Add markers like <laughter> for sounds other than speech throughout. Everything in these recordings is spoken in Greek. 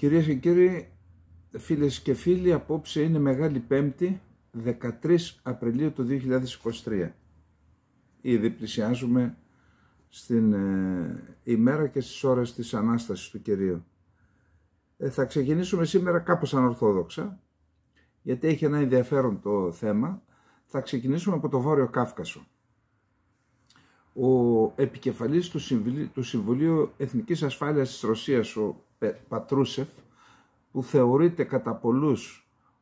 Κυρίες και κύριοι, φίλες και φίλοι, απόψε είναι Μεγάλη Πέμπτη, 13 Απριλίου του 2023. Ήδη πλησιάζουμε στην ε, ημέρα και στις ώρες της Ανάστασης του Κυρίου. Ε, θα ξεκινήσουμε σήμερα κάπως ανορθόδοξα, γιατί έχει ένα ενδιαφέρον το θέμα. Θα ξεκινήσουμε από το Βόρειο Κάφκασο ο επικεφαλής του, του Συμβουλίου Εθνικής Ασφάλειας της Ρωσίας, ο Πατρούσεφ, που θεωρείται κατά πολλούς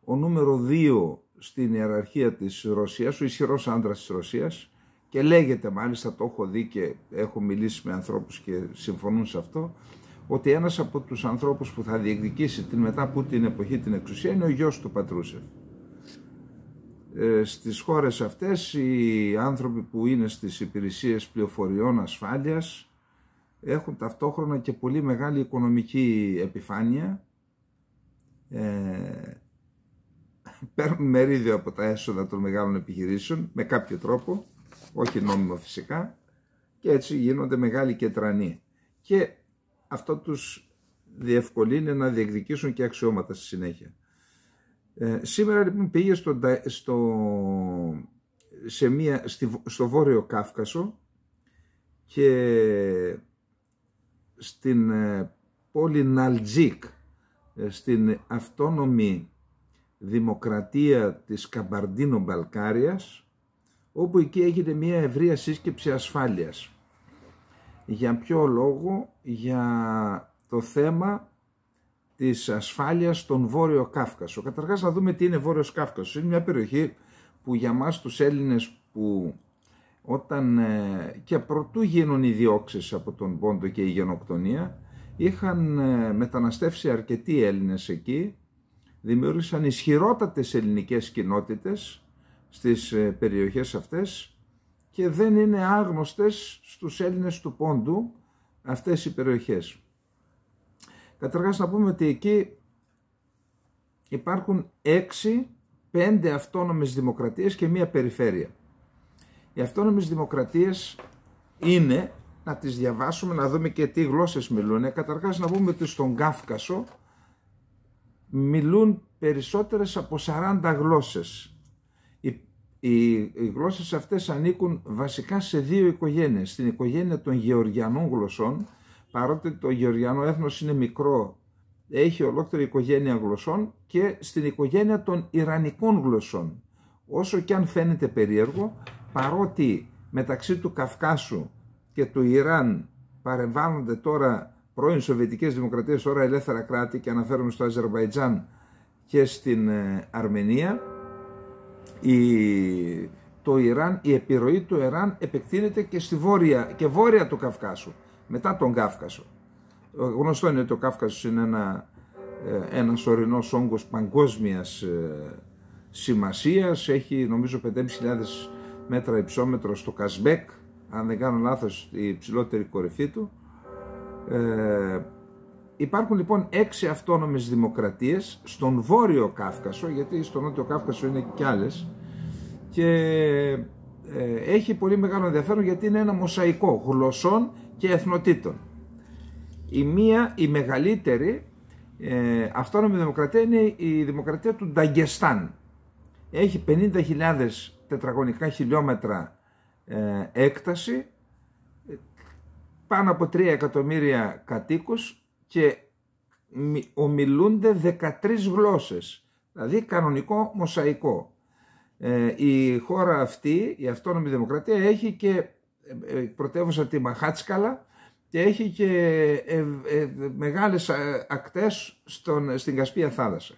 ο νούμερο 2 στην ιεραρχία της Ρωσίας, ο ισχυρός άντρας της Ρωσίας και λέγεται μάλιστα, το έχω δει και έχω μιλήσει με ανθρώπους και συμφωνούν σε αυτό, ότι ένας από τους ανθρώπους που θα διεκδικήσει την μετά που την εποχή την εξουσία είναι ο γιος του Πατρούσεφ. Ε, στις χώρες αυτές οι άνθρωποι που είναι στις υπηρεσίες πληροφοριών ασφάλειας έχουν ταυτόχρονα και πολύ μεγάλη οικονομική επιφάνεια ε, παίρνουν μερίδιο από τα έσοδα των μεγάλων επιχειρήσεων με κάποιο τρόπο, όχι νόμιμο φυσικά και έτσι γίνονται μεγάλοι κετρανοί και αυτό τους διευκολύνει να διεκδικήσουν και αξιώματα στη συνέχεια. Ε, σήμερα λοιπόν πήγε στο, σε μία, στο Βόρειο Κάφκασο και στην ε, πόλη Ναλτζίκ, ε, στην αυτόνομη δημοκρατία της Καμπαρντίνο Μπαλκάριας, όπου εκεί έγινε μια ευρεία σύσκεψη ασφάλειας. Για ποιο λόγο, για το θέμα Της ασφάλειας στον Βόρειο Κάφκασο. Καταρχάς να δούμε τι είναι Βόρειος Κάφκασος. Είναι μια περιοχή που για μας τους Έλληνες που όταν ε, και προτού γίνουν οι διώξεις από τον Πόντο και η γενοκτονία είχαν ε, μεταναστεύσει αρκετοί Έλληνες εκεί, δημιούργησαν ισχυρότατες ελληνικές κοινότητες στις ε, περιοχές αυτές και δεν είναι άγνωστες στους Έλληνες του Πόντου αυτές οι περιοχές. Καταρχάς να πούμε ότι εκεί υπάρχουν έξι, πέντε αυτόνομες δημοκρατίες και μία περιφέρεια. Οι αυτόνομες δημοκρατίες είναι, να τις διαβάσουμε, να δούμε και τι γλώσσες μιλούν. Ε, καταρχάς να πούμε ότι στον Κάφκασο μιλούν περισσότερες από 40 γλώσσες. Οι, οι, γλώσσες αυτές ανήκουν βασικά σε δύο οικογένειες. Στην οικογένεια των γεωργιανών γλωσσών παρότι το γεωργιανό έθνος είναι μικρό, έχει ολόκληρη οικογένεια γλωσσών και στην οικογένεια των Ιρανικών γλωσσών. Όσο και αν φαίνεται περίεργο, παρότι μεταξύ του Καυκάσου και του Ιράν παρεμβάλλονται τώρα πρώην Σοβιετικές Δημοκρατίες, τώρα ελεύθερα κράτη και αναφέρομαι στο Αζερβαϊτζάν και στην ε, Αρμενία, η, η επιρροή του Ιράν επεκτείνεται και στη βόρεια και βόρεια του Καυκάσου μετά τον Κάφκασο. Γνωστό είναι ότι ο Κάφκασος είναι ένα, ε, ένας ορεινός όγκος παγκόσμιας ε, σημασίας, έχει νομίζω 5.500 μέτρα υψόμετρο στο Κασμπέκ, αν δεν κάνω λάθος η υψηλότερη κορυφή του. Ε, υπάρχουν λοιπόν έξι αυτόνομες δημοκρατίες στον Βόρειο Κάφκασο, γιατί στον Νότιο Κάφκασο είναι κι άλλες, και έχει πολύ μεγάλο ενδιαφέρον γιατί είναι ένα μοσαϊκό γλωσσών και εθνοτήτων. Η μία, η μεγαλύτερη ε, αυτόνομη δημοκρατία είναι η δημοκρατία του Νταγκεστάν. Έχει 50.000 τετραγωνικά χιλιόμετρα ε, έκταση, πάνω από 3 εκατομμύρια κατοίκους και ομιλούνται 13 γλώσσες, δηλαδή κανονικό μοσαϊκό. Ε, η χώρα αυτή, η αυτόνομη δημοκρατία, έχει και ε, ε, πρωτεύουσα τη Μαχάτσκαλα και έχει και ε, μεγάλες ακτές στον, στην Κασπία θάλασσα.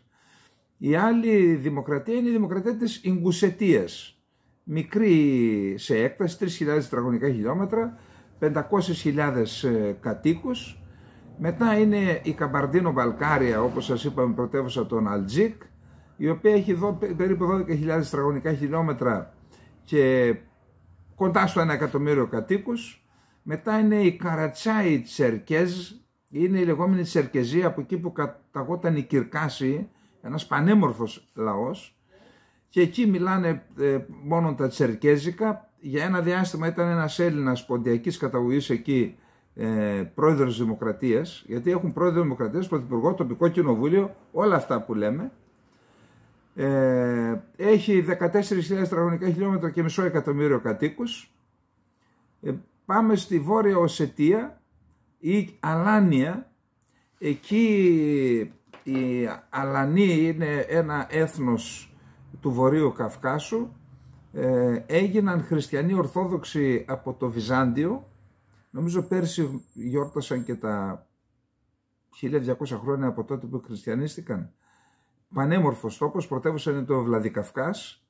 Η άλλη δημοκρατία είναι η δημοκρατία της Ιγκουσετίας, μικρή σε έκταση, 3.000 τετραγωνικά χιλιόμετρα, 500.000 κατοίκους. Μετά είναι η Καμπαρντίνο Βαλκάρια, όπως σας είπαμε, πρωτεύουσα των Αλτζίκ, η οποία έχει εδώ περίπου 12.000 τετραγωνικά χιλιόμετρα και κοντά στο ένα εκατομμύριο κατοίκους. Μετά είναι η Καρατσάι Τσερκέζ, είναι η λεγόμενη Τσερκεζία από εκεί που καταγόταν η Κυρκάση, ένας πανέμορφος λαός και εκεί μιλάνε ε, μόνο τα τσερκέζικα. Για ένα διάστημα ήταν ένας Έλληνας ποντιακής καταγωγής εκεί ε, πρόεδρος δημοκρατίας, γιατί έχουν πρόεδρο δημοκρατίας, πρωθυπουργό, τοπικό κοινοβούλιο, όλα αυτά που λέμε. Ε, έχει 14.000 τετραγωνικά χιλιόμετρα και μισό εκατομμύριο κατοίκους. Ε, πάμε στη Βόρεια Οσετία ή Αλάνια. Εκεί οι Αλανοί είναι ένα έθνος του Βορείου Καυκάσου. Ε, έγιναν χριστιανοί Ορθόδοξοι από το Βυζάντιο. Νομίζω πέρσι γιόρτασαν και τα 1200 χρόνια από τότε που χριστιανίστηκαν πανέμορφος τόπος, πρωτεύουσα είναι το Βλαδικαυκάς,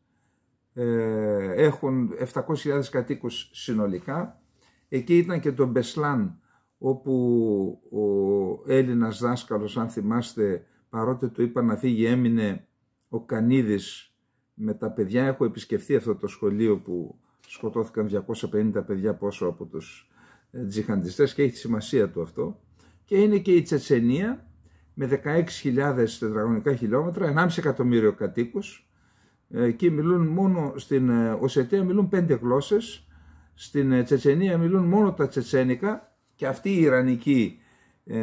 ε, έχουν 700.000 κατοίκους συνολικά. Εκεί ήταν και το Μπεσλάν, όπου ο Έλληνας δάσκαλος, αν θυμάστε, παρότι το είπα να φύγει, έμεινε ο Κανίδης με τα παιδιά. Έχω επισκεφθεί αυτό το σχολείο που σκοτώθηκαν 250 παιδιά πόσο από τους ε, τζιχαντιστές και έχει τη σημασία του αυτό. Και είναι και η Τσετσενία, με 16.000 τετραγωνικά χιλιόμετρα, 1,5 εκατομμύριο κατοίκους. Ε, εκεί μιλούν μόνο στην ε, Οσετία μιλούν πέντε γλώσσες. στην ε, Τσετσενία μιλούν μόνο τα τσετσένικα και αυτοί οι Ιρανικοί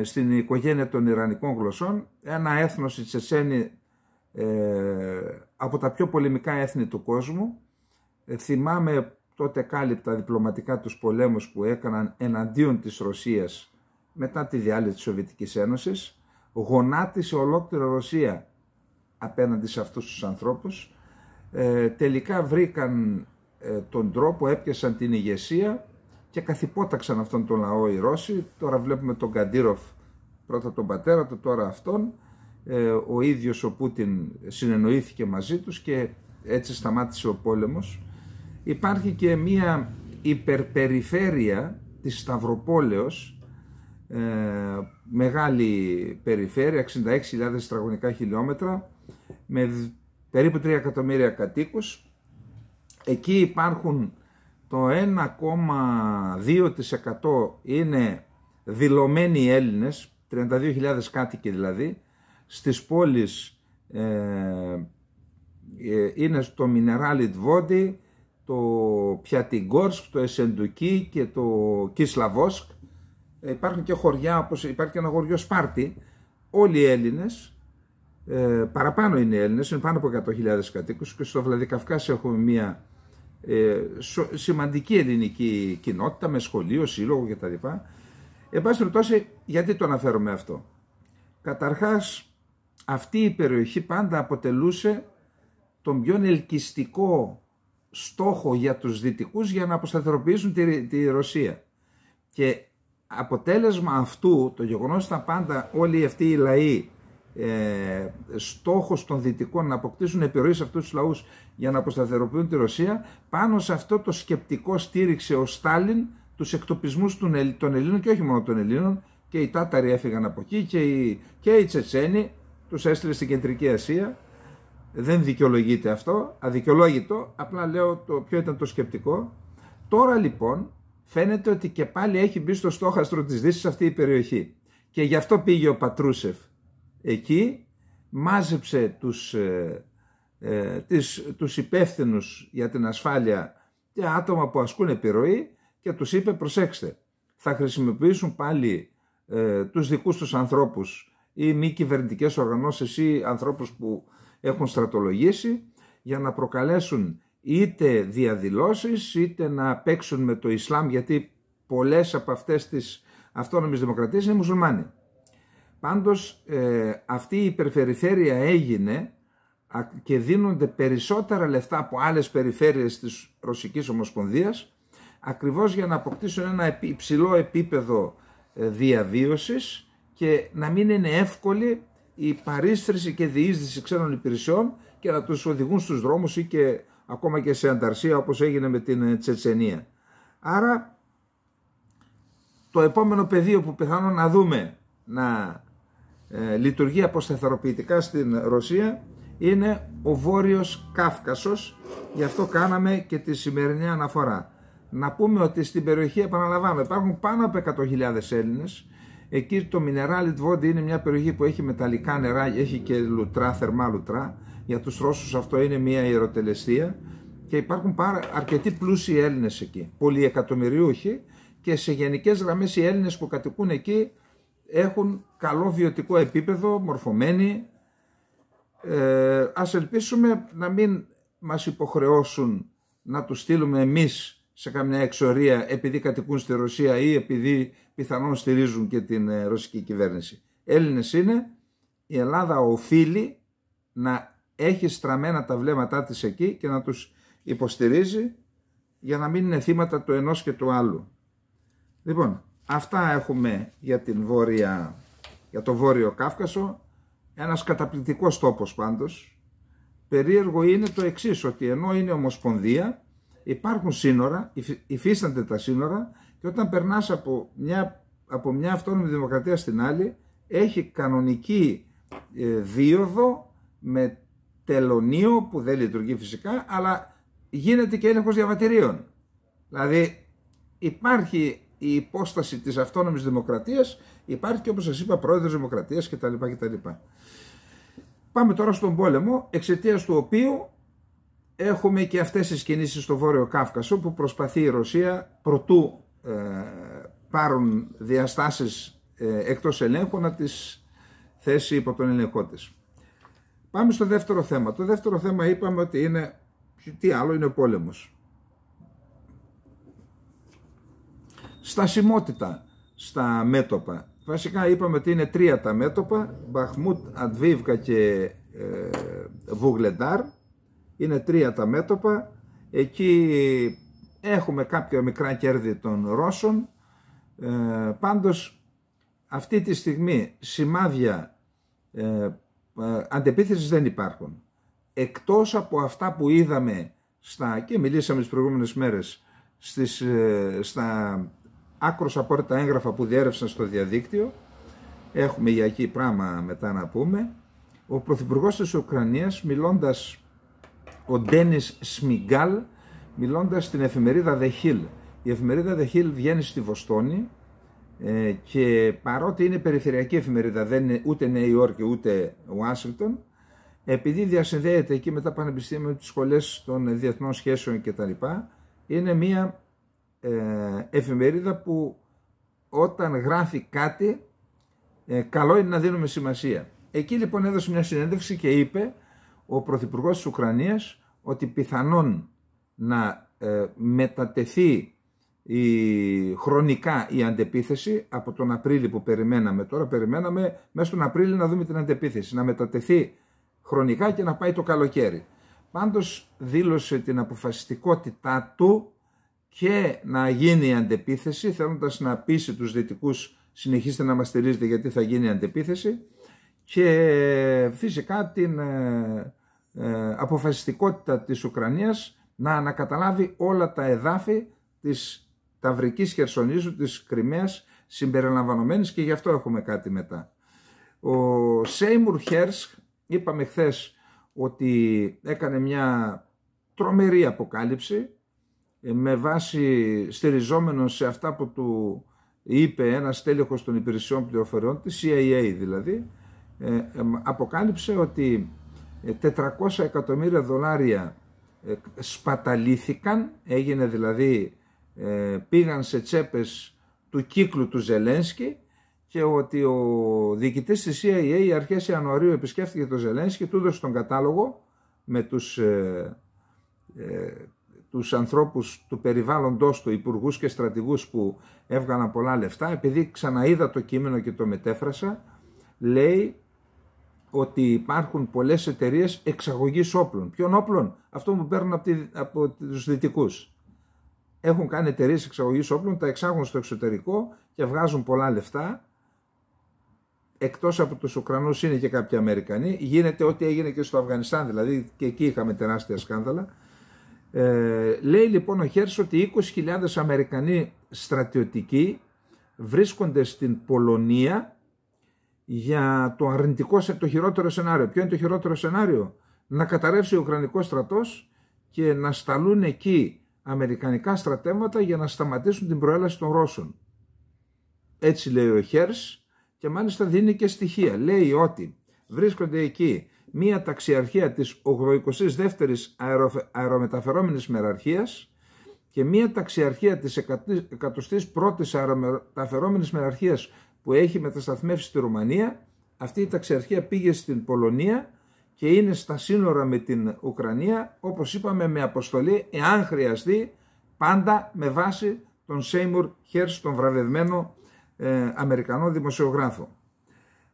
στην οικογένεια των Ιρανικών γλωσσών, ένα έθνος η Τσετσένη από τα πιο πολεμικά έθνη του κόσμου. Θυμάμαι τότε κάλυπτα διπλωματικά τους πολέμους που έκαναν εναντίον της Ρωσίας μετά τη διάλυση της Σοβιετικής Ένωσης γονάτισε ολόκληρη Ρωσία απέναντι σε αυτούς τους ανθρώπους. Ε, τελικά βρήκαν ε, τον τρόπο, έπιασαν την ηγεσία και καθυπόταξαν αυτόν τον λαό οι Ρώσοι. Τώρα βλέπουμε τον Καντήροφ, πρώτα τον πατέρα του, τώρα αυτόν. Ε, ο ίδιος ο Πούτιν συνεννοήθηκε μαζί τους και έτσι σταμάτησε ο πόλεμος. Υπάρχει και μία υπερπεριφέρεια της Σταυροπόλεως ε, μεγάλη περιφέρεια, 66.000 τετραγωνικά χιλιόμετρα, με περίπου 3 εκατομμύρια κατοίκους. Εκεί υπάρχουν το 1,2% είναι δηλωμένοι Έλληνες, 32.000 κάτοικοι δηλαδή, στις πόλεις ε, ε, είναι στο Μινεράλιτ Βόντι, το Πιατιγκόρσκ, το Εσεντουκί και το Κισλαβόσκ ε, υπάρχουν και χωριά, όπως υπάρχει και ένα χωριό Σπάρτη, όλοι οι Έλληνες, ε, παραπάνω είναι Έλληνες, είναι πάνω από 100.000 κατοίκους και στο Βλαδικαυκάς έχουμε μια ε, σημαντική ελληνική κοινότητα με σχολείο, σύλλογο κτλ. Εν πάση περιπτώσει, γιατί το αναφέρομαι αυτό. Καταρχάς, αυτή η περιοχή πάντα αποτελούσε τον πιο ελκυστικό στόχο για τους Δυτικούς για να αποσταθεροποιήσουν τη, τη Ρωσία. Και αποτέλεσμα αυτού, το γεγονός ήταν πάντα όλοι αυτοί οι λαοί ε, στόχος των δυτικών να αποκτήσουν επιρροή σε αυτούς τους λαούς για να αποσταθεροποιούν τη Ρωσία, πάνω σε αυτό το σκεπτικό στήριξε ο Στάλιν τους εκτοπισμούς των Ελλήνων και όχι μόνο των Ελλήνων, και οι Τάταροι έφυγαν από εκεί και οι, και οι Τσετσένοι τους έστειλε στην Κεντρική Ασία. Δεν δικαιολογείται αυτό, αδικαιολόγητο, απλά λέω το ποιο ήταν το σκεπτικό. Τώρα λοιπόν φαίνεται ότι και πάλι έχει μπει στο στόχαστρο της Δύσης αυτή η περιοχή. Και γι' αυτό πήγε ο Πατρούσεφ εκεί, μάζεψε τους, ε, ε, τις, τους υπεύθυνους για την ασφάλεια και άτομα που ασκούν επιρροή και τους είπε προσέξτε, θα χρησιμοποιήσουν πάλι ε, τους δικούς τους ανθρώπους ή μη κυβερνητικές οργανώσεις ή ανθρώπους που έχουν στρατολογήσει για να προκαλέσουν είτε διαδηλώσεις είτε να παίξουν με το Ισλάμ γιατί πολλές από αυτές τις αυτόνομες δημοκρατίες είναι μουσουλμάνοι. Πάντως ε, αυτή η υπερφεριφέρεια έγινε και δίνονται περισσότερα λεφτά από άλλες περιφέρειες της Ρωσικής Ομοσπονδίας ακριβώς για να αποκτήσουν ένα υψηλό επίπεδο ε, διαβίωσης και να μην είναι εύκολη η παρίστρηση και διείσδυση ξένων υπηρεσιών και να τους οδηγούν στους δρόμους ή και ακόμα και σε ανταρσία όπως έγινε με την ε, Τσετσενία. Άρα το επόμενο πεδίο που πιθανόν να δούμε να ε, λειτουργεί αποσταθεροποιητικά στην Ρωσία είναι ο Βόρειος Κάφκασος, γι' αυτό κάναμε και τη σημερινή αναφορά. Να πούμε ότι στην περιοχή, επαναλαμβάνω, υπάρχουν πάνω από 100.000 Έλληνες, εκεί το Mineralit Τβόντι είναι μια περιοχή που έχει μεταλλικά νερά, έχει και λουτρά, θερμά λουτρά, για τους Ρώσους αυτό είναι μια ιεροτελεστία και υπάρχουν πάρα, αρκετοί πλούσιοι Έλληνες εκεί, εκατομμυρίουχοι και σε γενικές γραμμές οι Έλληνες που κατοικούν εκεί έχουν καλό βιωτικό επίπεδο, μορφωμένοι. Ε, ας ελπίσουμε να μην μας υποχρεώσουν να τους στείλουμε εμείς σε καμιά εξορία επειδή κατοικούν στη Ρωσία ή επειδή πιθανόν στηρίζουν και την ε, ρωσική κυβέρνηση. Έλληνες είναι, η Ελλάδα οφείλει να έχει στραμμένα τα βλέμματά της εκεί και να τους υποστηρίζει για να μην είναι θύματα του ενός και του άλλου. Λοιπόν, αυτά έχουμε για, την για το Βόρειο Κάφκασο. Ένας καταπληκτικός τόπος πάντως. Περίεργο είναι το εξής ότι ενώ είναι ομοσπονδία υπάρχουν σύνορα, υφίστανται τα σύνορα και όταν περνάς από μια, από μια αυτόνομη δημοκρατία στην άλλη έχει κανονική ε, δίωδο με τελωνίο που δεν λειτουργεί φυσικά, αλλά γίνεται και έλεγχος διαβατηρίων. Δηλαδή υπάρχει η υπόσταση της αυτόνομης δημοκρατίας, υπάρχει και όπως σας είπα πρόεδρος δημοκρατίας κτλ. κτλ. Πάμε τώρα στον πόλεμο, εξαιτίας του οποίου έχουμε και αυτές τις κινήσεις στο Βόρειο Κάυκασο που προσπαθεί η Ρωσία προτού ε, πάρουν διαστάσεις ε, εκτός ελέγχου να τις θέσει υπό τον ελεγχό της. Πάμε στο δεύτερο θέμα. Το δεύτερο θέμα είπαμε ότι είναι, τι άλλο είναι ο πόλεμος. Στασιμότητα στα μέτωπα. Βασικά είπαμε ότι είναι τρία τα μέτωπα, Μπαχμούτ, Αντβίβκα και ε, Βουγλεντάρ. Είναι τρία τα μέτωπα. Εκεί έχουμε κάποια μικρά κέρδη των Ρώσων. Ε, πάντως αυτή τη στιγμή σημάδια ε, ε, αντεπίθεσης δεν υπάρχουν. Εκτός από αυτά που είδαμε στα, και μιλήσαμε τις προηγούμενες μέρες ε, στα άκρος απόρριτα έγγραφα που διέρευσαν στο διαδίκτυο έχουμε για εκεί πράγμα μετά να πούμε ο Πρωθυπουργός της Ουκρανίας μιλώντας ο Ντένις Σμιγκάλ μιλώντας στην εφημερίδα The Hill η εφημερίδα The Hill βγαίνει στη Βοστόνη ε, και παρότι είναι περιφερειακή εφημερίδα, δεν είναι ούτε Νέα Υόρκη ούτε Ουάσιγκτον, επειδή διασυνδέεται εκεί με τα πανεπιστήμια, με τις σχολές των διεθνών σχέσεων κτλ. Είναι μια ε, εφημερίδα που όταν γράφει κάτι, ε, καλό είναι να δίνουμε σημασία. Εκεί λοιπόν έδωσε μια συνέντευξη και είπε ο Πρωθυπουργός της Ουκρανίας ότι πιθανόν να ε, μετατεθεί η, χρονικά η αντεπίθεση από τον Απρίλιο που περιμέναμε τώρα, περιμέναμε μέσα στον Απρίλιο να δούμε την αντεπίθεση, να μετατεθεί χρονικά και να πάει το καλοκαίρι. Πάντως δήλωσε την αποφασιστικότητά του και να γίνει η αντεπίθεση, θέλοντας να πείσει τους δυτικούς συνεχίστε να μας στηρίζετε γιατί θα γίνει η αντεπίθεση και φυσικά την ε, ε, αποφασιστικότητα της Ουκρανίας να ανακαταλάβει όλα τα εδάφη της Ταυρικής Χερσονήσου, της Κρυμαίας συμπεριλαμβανόμενη και γι' αυτό έχουμε κάτι μετά. Ο Σέιμουρ Χέρσκ, είπαμε χθες ότι έκανε μια τρομερή αποκάλυψη ε, με βάση στηριζόμενο σε αυτά που του είπε ένας τέλεχος των υπηρεσιών πληροφοριών της CIA δηλαδή ε, ε, αποκάλυψε ότι 400 εκατομμύρια δολάρια σπαταλήθηκαν έγινε δηλαδή ε, πήγαν σε τσέπες του κύκλου του Ζελένσκι και ότι ο διοικητής της CIA αρχές Ιανουαρίου επισκέφθηκε τον Ζελένσκι και του έδωσε τον κατάλογο με τους, ε, ε τους ανθρώπους του περιβάλλοντος του, υπουργούς και στρατηγούς που έβγαλαν πολλά λεφτά, επειδή ξαναείδα το κείμενο και το μετέφρασα, λέει ότι υπάρχουν πολλές εταιρείες εξαγωγής όπλων. Ποιον όπλων? Αυτό που παίρνουν από, από τους έχουν κάνει εταιρείες εξαγωγής όπλων, τα εξάγουν στο εξωτερικό και βγάζουν πολλά λεφτά. Εκτός από τους Ουκρανούς είναι και κάποιοι Αμερικανοί. Γίνεται ό,τι έγινε και στο Αφγανιστάν, δηλαδή και εκεί είχαμε τεράστια σκάνδαλα. Ε, λέει λοιπόν ο Χέρσο ότι 20.000 Αμερικανοί στρατιωτικοί βρίσκονται στην Πολωνία για το αρνητικό, το χειρότερο σενάριο. Ποιο είναι το χειρότερο σενάριο? Να καταρρεύσει ο Ουκρανικός στρατός και να σταλούν εκεί αμερικανικά στρατεύματα για να σταματήσουν την προέλαση των Ρώσων. Έτσι λέει ο Χέρς και μάλιστα δίνει και στοιχεία. Λέει ότι βρίσκονται εκεί μία ταξιαρχία της 82ης αερο... αερομεταφερόμενης μεραρχίας και μία ταξιαρχία της 101ης αερομεταφερόμενης μεραρχίας που έχει μετασταθμεύσει στη Ρουμανία. Αυτή η ταξιαρχία πήγε στην Πολωνία και είναι στα σύνορα με την Ουκρανία, όπως είπαμε με αποστολή, εάν χρειαστεί, πάντα με βάση τον Σέιμουρ Χέρς, τον βραβευμένο ε, Αμερικανό δημοσιογράφο.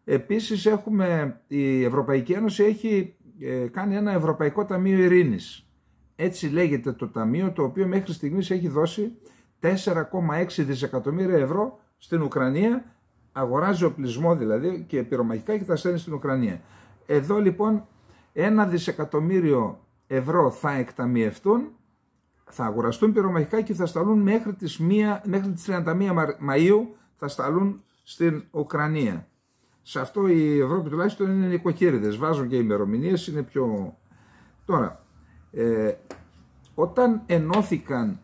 Επίσης έχουμε, η Ευρωπαϊκή Ένωση έχει ε, κάνει ένα Ευρωπαϊκό Ταμείο Ειρήνης. Έτσι λέγεται το ταμείο το οποίο μέχρι στιγμής έχει δώσει 4,6 δισεκατομμύρια ευρώ στην Ουκρανία, αγοράζει οπλισμό δηλαδή και πυρομαχικά και τα στέλνει στην Ουκρανία. Εδώ λοιπόν ένα δισεκατομμύριο ευρώ θα εκταμιευτούν, θα αγοραστούν πυρομαχικά και θα σταλούν μέχρι τις, 1, μέχρι τις 31 Μαΐου θα σταλούν στην Ουκρανία. Σε αυτό η Ευρώπη τουλάχιστον είναι νοικοκύριδες, βάζουν και ημερομηνίες είναι πιο... Τώρα, ε, όταν ενώθηκαν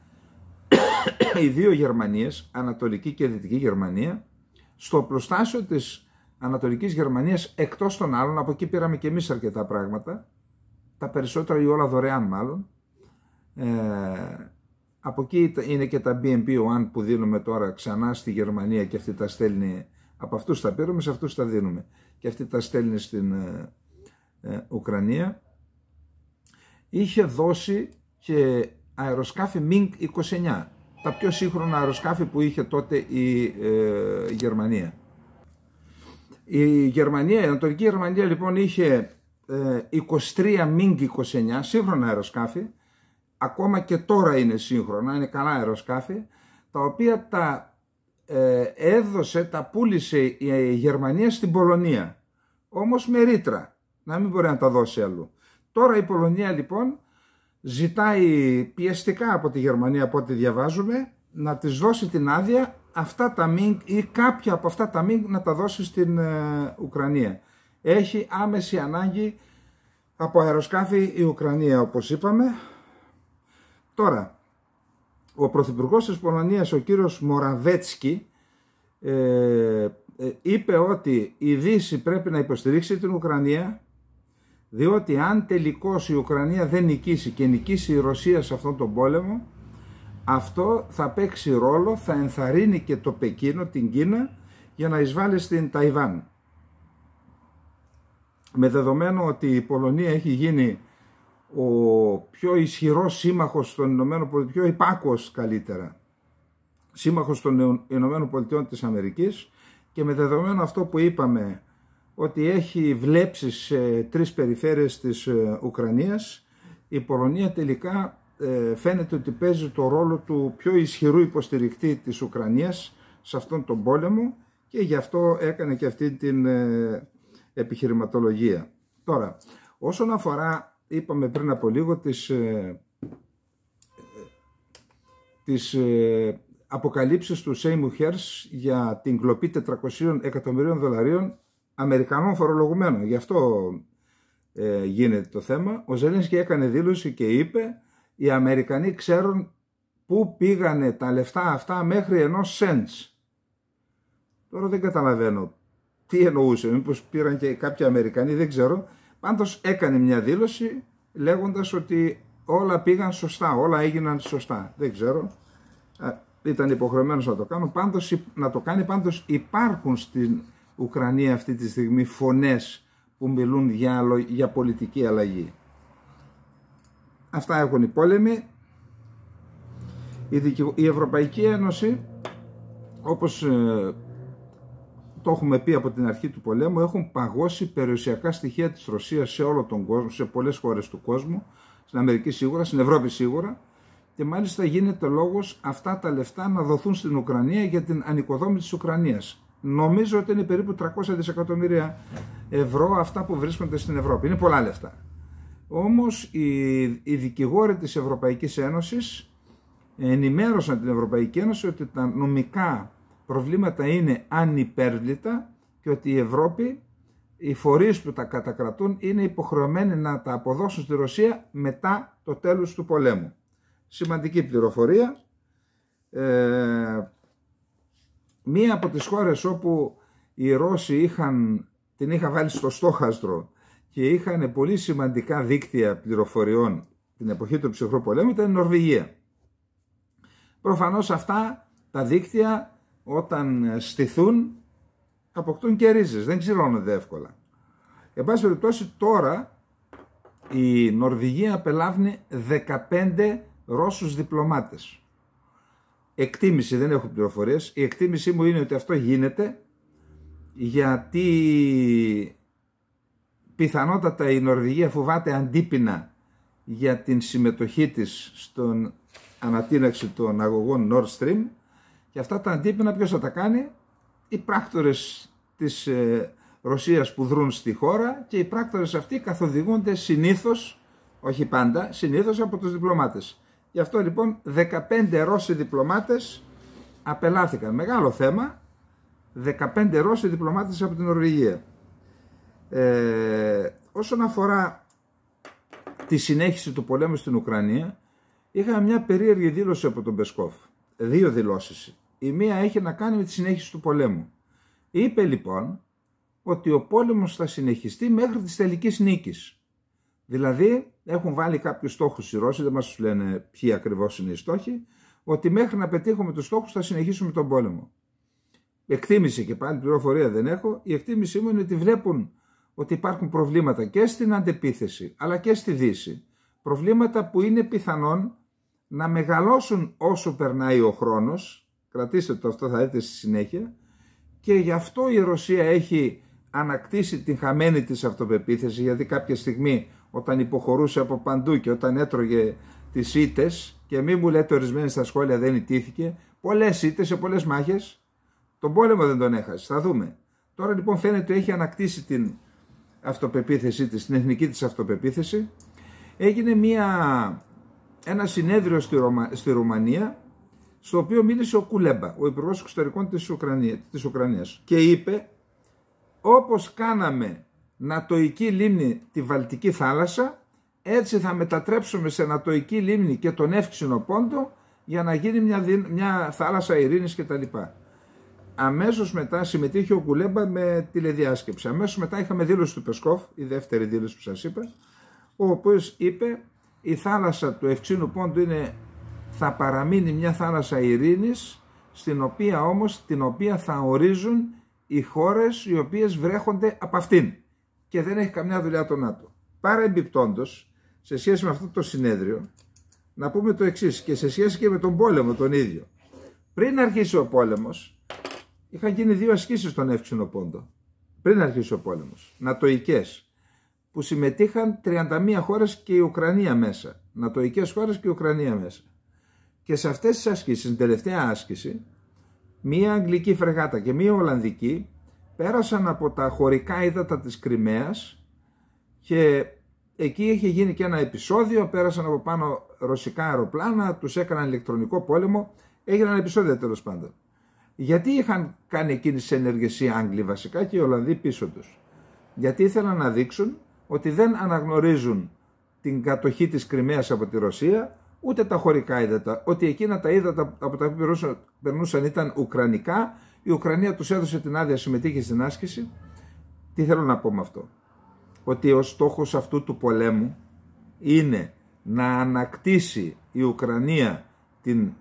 <coughs> οι δύο Γερμανίες, Ανατολική και Δυτική Γερμανία, στο προστάσιο της Ανατολικής Γερμανίας εκτός των άλλων, από εκεί πήραμε και εμείς αρκετά πράγματα, τα περισσότερα ή όλα δωρεάν μάλλον. Ε, από εκεί είναι και τα BMP-1 που δίνουμε τώρα ξανά στη Γερμανία και αυτή τα στέλνει, από αυτούς τα πήραμε, σε αυτούς τα δίνουμε. Και αυτή τα στέλνει στην ε, ε, Ουκρανία. Είχε δώσει και αεροσκάφη MiG-29, τα πιο σύγχρονα αεροσκάφη που είχε τότε η ε, Γερμανία. Η Γερμανία, η Ανατολική Γερμανία λοιπόν είχε 23 MiG 29 σύγχρονα αεροσκάφη, ακόμα και τώρα είναι σύγχρονα, είναι καλά αεροσκάφη, τα οποία τα ε, έδωσε, τα πούλησε η Γερμανία στην Πολωνία. Όμως με ρήτρα, να μην μπορεί να τα δώσει αλλού. Τώρα η Πολωνία λοιπόν ζητάει πιεστικά από τη Γερμανία από ό,τι διαβάζουμε να της δώσει την άδεια αυτά τα MiG ή κάποια από αυτά τα MiG να τα δώσει στην ε, Ουκρανία. Έχει άμεση ανάγκη από αεροσκάφη η Ουκρανία όπως είπαμε. Τώρα, ο Πρωθυπουργός της Πολωνίας, ο κύριος Μοραβέτσκι, ε, ε, είπε ότι η Δύση πρέπει να υποστηρίξει την Ουκρανία, διότι αν τελικώς η Ουκρανία δεν νικήσει και νικήσει η Ρωσία σε αυτόν τον πόλεμο, αυτό θα παίξει ρόλο, θα ενθαρρύνει και το Πεκίνο, την Κίνα, για να εισβάλλει στην Ταϊβάν. Με δεδομένο ότι η Πολωνία έχει γίνει ο πιο ισχυρός σύμμαχος των Ηνωμένων Πολιτειών, πιο υπάκος καλύτερα, σύμμαχος των Ηνωμένων Πολιτειών της Αμερικής και με δεδομένο αυτό που είπαμε ότι έχει βλέψεις σε τρεις περιφέρειες της ε, Ουκρανίας, η Πολωνία τελικά ε, φαίνεται ότι παίζει το ρόλο του πιο ισχυρού υποστηρικτή της Ουκρανίας σε αυτόν τον πόλεμο και γι' αυτό έκανε και αυτή την ε, επιχειρηματολογία. Τώρα, όσον αφορά, είπαμε πριν από λίγο, τις, ε, τις ε, αποκαλύψεις του Σέιμου Χέρς για την κλοπή 400 εκατομμυρίων δολαρίων Αμερικανών φορολογουμένων. Γι' αυτό γίνεται το θέμα. Ο Ζελένσκι έκανε δήλωση και είπε οι Αμερικανοί ξέρουν πού πήγανε τα λεφτά αυτά μέχρι ενός σέντς. Τώρα δεν καταλαβαίνω τι εννοούσε, μήπως πήραν και κάποιοι Αμερικανοί, δεν ξέρω. Πάντως έκανε μια δήλωση λέγοντας ότι όλα πήγαν σωστά, όλα έγιναν σωστά. Δεν ξέρω, ήταν υποχρεωμένος να το, κάνω. Πάντως, να το κάνει. Πάντως υπάρχουν στην Ουκρανία αυτή τη στιγμή φωνές που μιλούν για, για πολιτική αλλαγή. Αυτά έχουν οι πόλεμοι. Η Ευρωπαϊκή Ένωση, όπως ε, το έχουμε πει από την αρχή του πολέμου, έχουν παγώσει περιουσιακά στοιχεία της Ρωσίας σε όλο τον κόσμο, σε πολλές χώρες του κόσμου, στην Αμερική σίγουρα, στην Ευρώπη σίγουρα, και μάλιστα γίνεται λόγος αυτά τα λεφτά να δοθούν στην Ουκρανία για την ανοικοδόμηση της Ουκρανίας. Νομίζω ότι είναι περίπου 300 δισεκατομμύρια ευρώ αυτά που βρίσκονται στην Ευρώπη. Είναι πολλά λεφτά. Όμως οι, οι δικηγόροι της Ευρωπαϊκής Ένωσης ενημέρωσαν την Ευρωπαϊκή Ένωση ότι τα νομικά προβλήματα είναι ανυπέρβλητα και ότι η Ευρώπη, οι φορείς που τα κατακρατούν είναι υποχρεωμένοι να τα αποδώσουν στη Ρωσία μετά το τέλος του πολέμου. Σημαντική πληροφορία. Ε, μία από τις χώρες όπου οι Ρώσοι είχαν, την είχα βάλει στο στόχαστρο και είχαν πολύ σημαντικά δίκτυα πληροφοριών την εποχή του ψυχρού πολέμου ήταν η Νορβηγία. Προφανώς αυτά τα δίκτυα όταν στηθούν αποκτούν και ρίζες, δεν ξηρώνονται εύκολα. Εν πάση περιπτώσει τώρα η Νορβηγία απελάβνει 15 Ρώσους διπλωμάτες. Εκτίμηση, δεν έχω πληροφορίες, η εκτίμησή μου είναι ότι αυτό γίνεται γιατί Πιθανότατα η Νορβηγία φοβάται αντίπεινα για την συμμετοχή της στον ανατείναξη των αγωγών Nord Stream και αυτά τα αντίπεινα ποιος θα τα κάνει οι πράκτορες της ε, Ρωσίας που δρούν στη χώρα και οι πράκτορες αυτοί καθοδηγούνται συνήθως, όχι πάντα, συνήθως από τους διπλωμάτες. Γι' αυτό λοιπόν 15 Ρώσοι διπλωμάτες απελάθηκαν. Μεγάλο θέμα, 15 Ρώσοι διπλωμάτες από την Νορβηγία. Ε, όσον αφορά τη συνέχιση του πολέμου στην Ουκρανία, είχαμε μια περίεργη δήλωση από τον Πεσκόφ. Δύο δηλώσεις. Η μία έχει να κάνει με τη συνέχιση του πολέμου. Είπε λοιπόν ότι ο πόλεμος θα συνεχιστεί μέχρι της τελικής νίκης. Δηλαδή έχουν βάλει κάποιους στόχους οι Ρώσοι, δεν μας λένε ποιοι ακριβώς είναι οι στόχοι, ότι μέχρι να πετύχουμε τους στόχους θα συνεχίσουμε τον πόλεμο. Εκτίμηση και πάλι πληροφορία δεν έχω, η εκτίμησή μου είναι ότι βλέπουν ότι υπάρχουν προβλήματα και στην αντεπίθεση αλλά και στη δύση. Προβλήματα που είναι πιθανόν να μεγαλώσουν όσο περνάει ο χρόνος, κρατήστε το αυτό θα δείτε στη συνέχεια, και γι' αυτό η Ρωσία έχει ανακτήσει την χαμένη της αυτοπεποίθηση, γιατί κάποια στιγμή όταν υποχωρούσε από παντού και όταν έτρωγε τις ήτες, και μην μου λέτε ορισμένοι στα σχόλια δεν ιτήθηκε, πολλές ήτες σε πολλές μάχες, τον πόλεμο δεν τον έχασε, θα δούμε. Τώρα λοιπόν φαίνεται ότι έχει ανακτήσει την αυτοπεποίθησή της, την εθνική της αυτοπεποίθηση, έγινε μια, ένα συνέδριο στη, Ρωμα, στη Ρουμανία, στο οποίο μίλησε ο Κουλέμπα, ο Υπουργός Εξωτερικών της, Ουκρανίας, της Ουκρανίας και είπε όπως κάναμε νατοική λίμνη τη Βαλτική θάλασσα, έτσι θα μετατρέψουμε σε νατοική λίμνη και τον Εύξηνο Πόντο για να γίνει μια, μια θάλασσα ειρήνης κτλ αμέσως μετά συμμετείχε ο Κουλέμπα με τηλεδιάσκεψη. Αμέσως μετά είχαμε δήλωση του Πεσκόφ, η δεύτερη δήλωση που σας είπα, ο οποίος είπε η θάλασσα του Ευξήνου Πόντου είναι, θα παραμείνει μια θάλασσα ειρήνης στην οποία όμως την οποία θα ορίζουν οι χώρες οι οποίες βρέχονται από αυτήν και δεν έχει καμιά δουλειά το ΝΑΤΟ. Πάρα εμπιπτόντως σε σχέση με αυτό το συνέδριο να πούμε το εξής και σε σχέση και με τον πόλεμο τον ίδιο. Πριν αρχίσει ο πόλεμος είχαν γίνει δύο ασκήσεις στον Εύξηνο Πόντο πριν αρχίσει ο πόλεμος, νατοικές, που συμμετείχαν 31 χώρες και η Ουκρανία μέσα. Νατοικές χώρες και η Ουκρανία μέσα. Και σε αυτές τις ασκήσεις, την τελευταία άσκηση, μία αγγλική φρεγάτα και μία ολλανδική πέρασαν από τα χωρικά ύδατα της Κρυμαίας και εκεί είχε γίνει και ένα επεισόδιο, πέρασαν από πάνω ρωσικά αεροπλάνα, τους έκαναν ηλεκτρονικό πόλεμο, έγιναν επεισόδια τέλος πάντων. Γιατί είχαν κάνει εκείνη τις ενέργειες οι Άγγλοι βασικά και οι Ολλανδοί πίσω τους. Γιατί ήθελαν να δείξουν ότι δεν αναγνωρίζουν την κατοχή της Κρυμαίας από τη Ρωσία, ούτε τα χωρικά ύδατα. Ότι εκείνα τα ύδατα από τα οποία περνούσαν ήταν ουκρανικά, η Ουκρανία τους έδωσε την άδεια συμμετείχε στην άσκηση. Τι θέλω να πω με αυτό. Ότι ο στόχος αυτού του πολέμου είναι να ανακτήσει η Ουκρανία την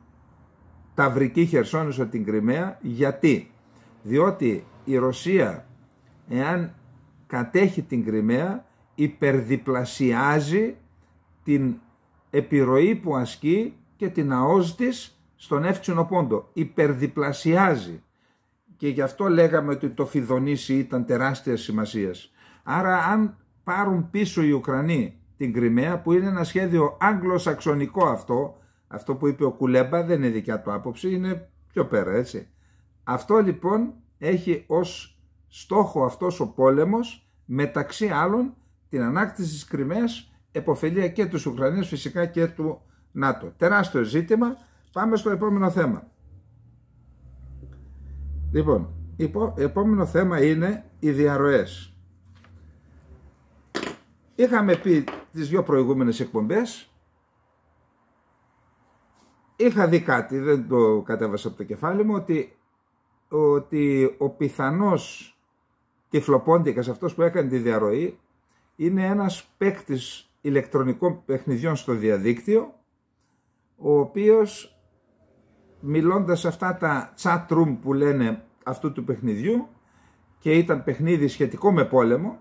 Ταυρική Χερσόνησο την Κρυμαία. Γιατί? Διότι η Ρωσία εάν κατέχει την Κρυμαία υπερδιπλασιάζει την επιρροή που ασκεί και την ΑΟΣ της στον Εύξηνο Πόντο. Υπερδιπλασιάζει. Και γι' αυτό λέγαμε ότι το Φιδονήσι ήταν τεράστιας σημασίας. Άρα αν πάρουν πίσω οι Ουκρανοί την Κρυμαία που είναι ένα σχέδιο αυτό αυτό που είπε ο Κουλέμπα δεν είναι δικιά του άποψη, είναι πιο πέρα έτσι. Αυτό λοιπόν έχει ως στόχο αυτός ο πόλεμος μεταξύ άλλων την ανάκτηση της Κρυμαίας εποφελία και τους Ουκρανίες φυσικά και του ΝΑΤΟ. Τεράστιο ζήτημα, πάμε στο επόμενο θέμα. Λοιπόν, επόμενο θέμα είναι οι διαρροές. Είχαμε πει τις δύο προηγούμενες εκπομπές είχα δει κάτι, δεν το κατέβασα από το κεφάλι μου, ότι, ότι ο πιθανός τυφλοπόντικας, αυτός που έκανε τη διαρροή, είναι ένας παίκτης ηλεκτρονικών παιχνιδιών στο διαδίκτυο, ο οποίος μιλώντας αυτά τα chat room που λένε αυτού του παιχνιδιού και ήταν παιχνίδι σχετικό με πόλεμο,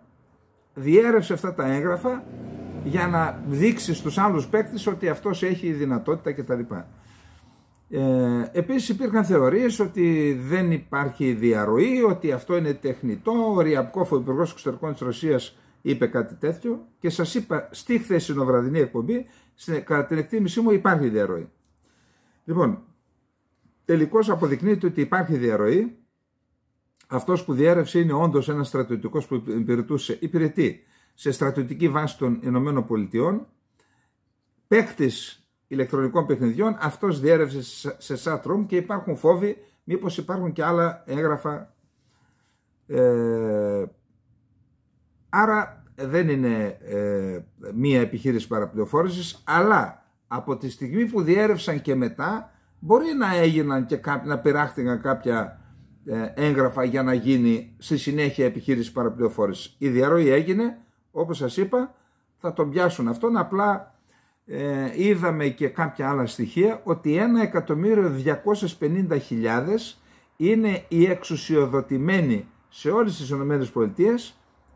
διέρευσε αυτά τα έγγραφα για να δείξει στους άλλους παίκτες ότι αυτός έχει δυνατότητα κτλ. Ε, επίσης υπήρχαν θεωρίες ότι δεν υπάρχει διαρροή, ότι αυτό είναι τεχνητό. Ο Ριαπκόφ ο υπουργός εξωτερικών της Ρωσίας, είπε κάτι τέτοιο και σας είπα στη χθεσινοβραδινή εκπομπή, κατά την εκτίμησή μου υπάρχει διαρροή. Λοιπόν, τελικώς αποδεικνύεται ότι υπάρχει διαρροή. Αυτός που διέρευσε είναι όντως ένας στρατιωτικός που υπηρετούσε, υπηρετεί σε στρατιωτική βάση των Ηνωμένων Πολιτειών, παίχτης ηλεκτρονικών παιχνιδιών. Αυτός διέρευσε σε Satrum και υπάρχουν φόβοι μήπως υπάρχουν και άλλα έγγραφα. Ε, άρα δεν είναι ε, μία επιχείρηση παραπληροφόρησης, αλλά από τη στιγμή που διέρευσαν και μετά μπορεί να έγιναν και να πειράχτηκαν κάποια ε, έγγραφα για να γίνει στη συνέχεια επιχείρηση παραπληροφόρησης. Η διαρροή έγινε, όπως σας είπα, θα τον πιάσουν αυτόν, απλά ε, είδαμε και κάποια άλλα στοιχεία ότι 1.250.000 είναι οι εξουσιοδοτημένοι σε όλες τις ΗΠΑ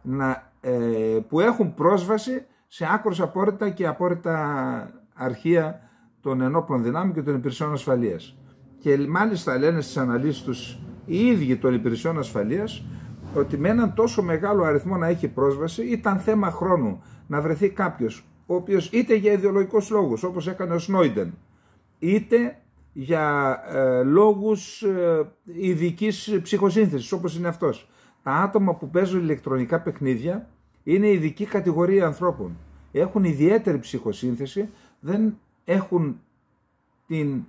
να, ε, που έχουν πρόσβαση σε άκρος απόρριτα και απόρριτα αρχεία των ενόπλων δυνάμεων και των υπηρεσιών ασφαλείας. Και μάλιστα λένε στις αναλύσεις τους οι ίδιοι των υπηρεσιών ασφαλείας ότι με έναν τόσο μεγάλο αριθμό να έχει πρόσβαση ήταν θέμα χρόνου να βρεθεί κάποιος ο οποίος είτε για ιδεολογικούς λόγους, όπως έκανε ο Σνόιντεν είτε για ε, λόγους ε, ειδικής ψυχοσύνθεσης, όπως είναι αυτός. Τα άτομα που παίζουν ηλεκτρονικά παιχνίδια είναι ειδική κατηγορία ανθρώπων. Έχουν ιδιαίτερη ψυχοσύνθεση, δεν έχουν την,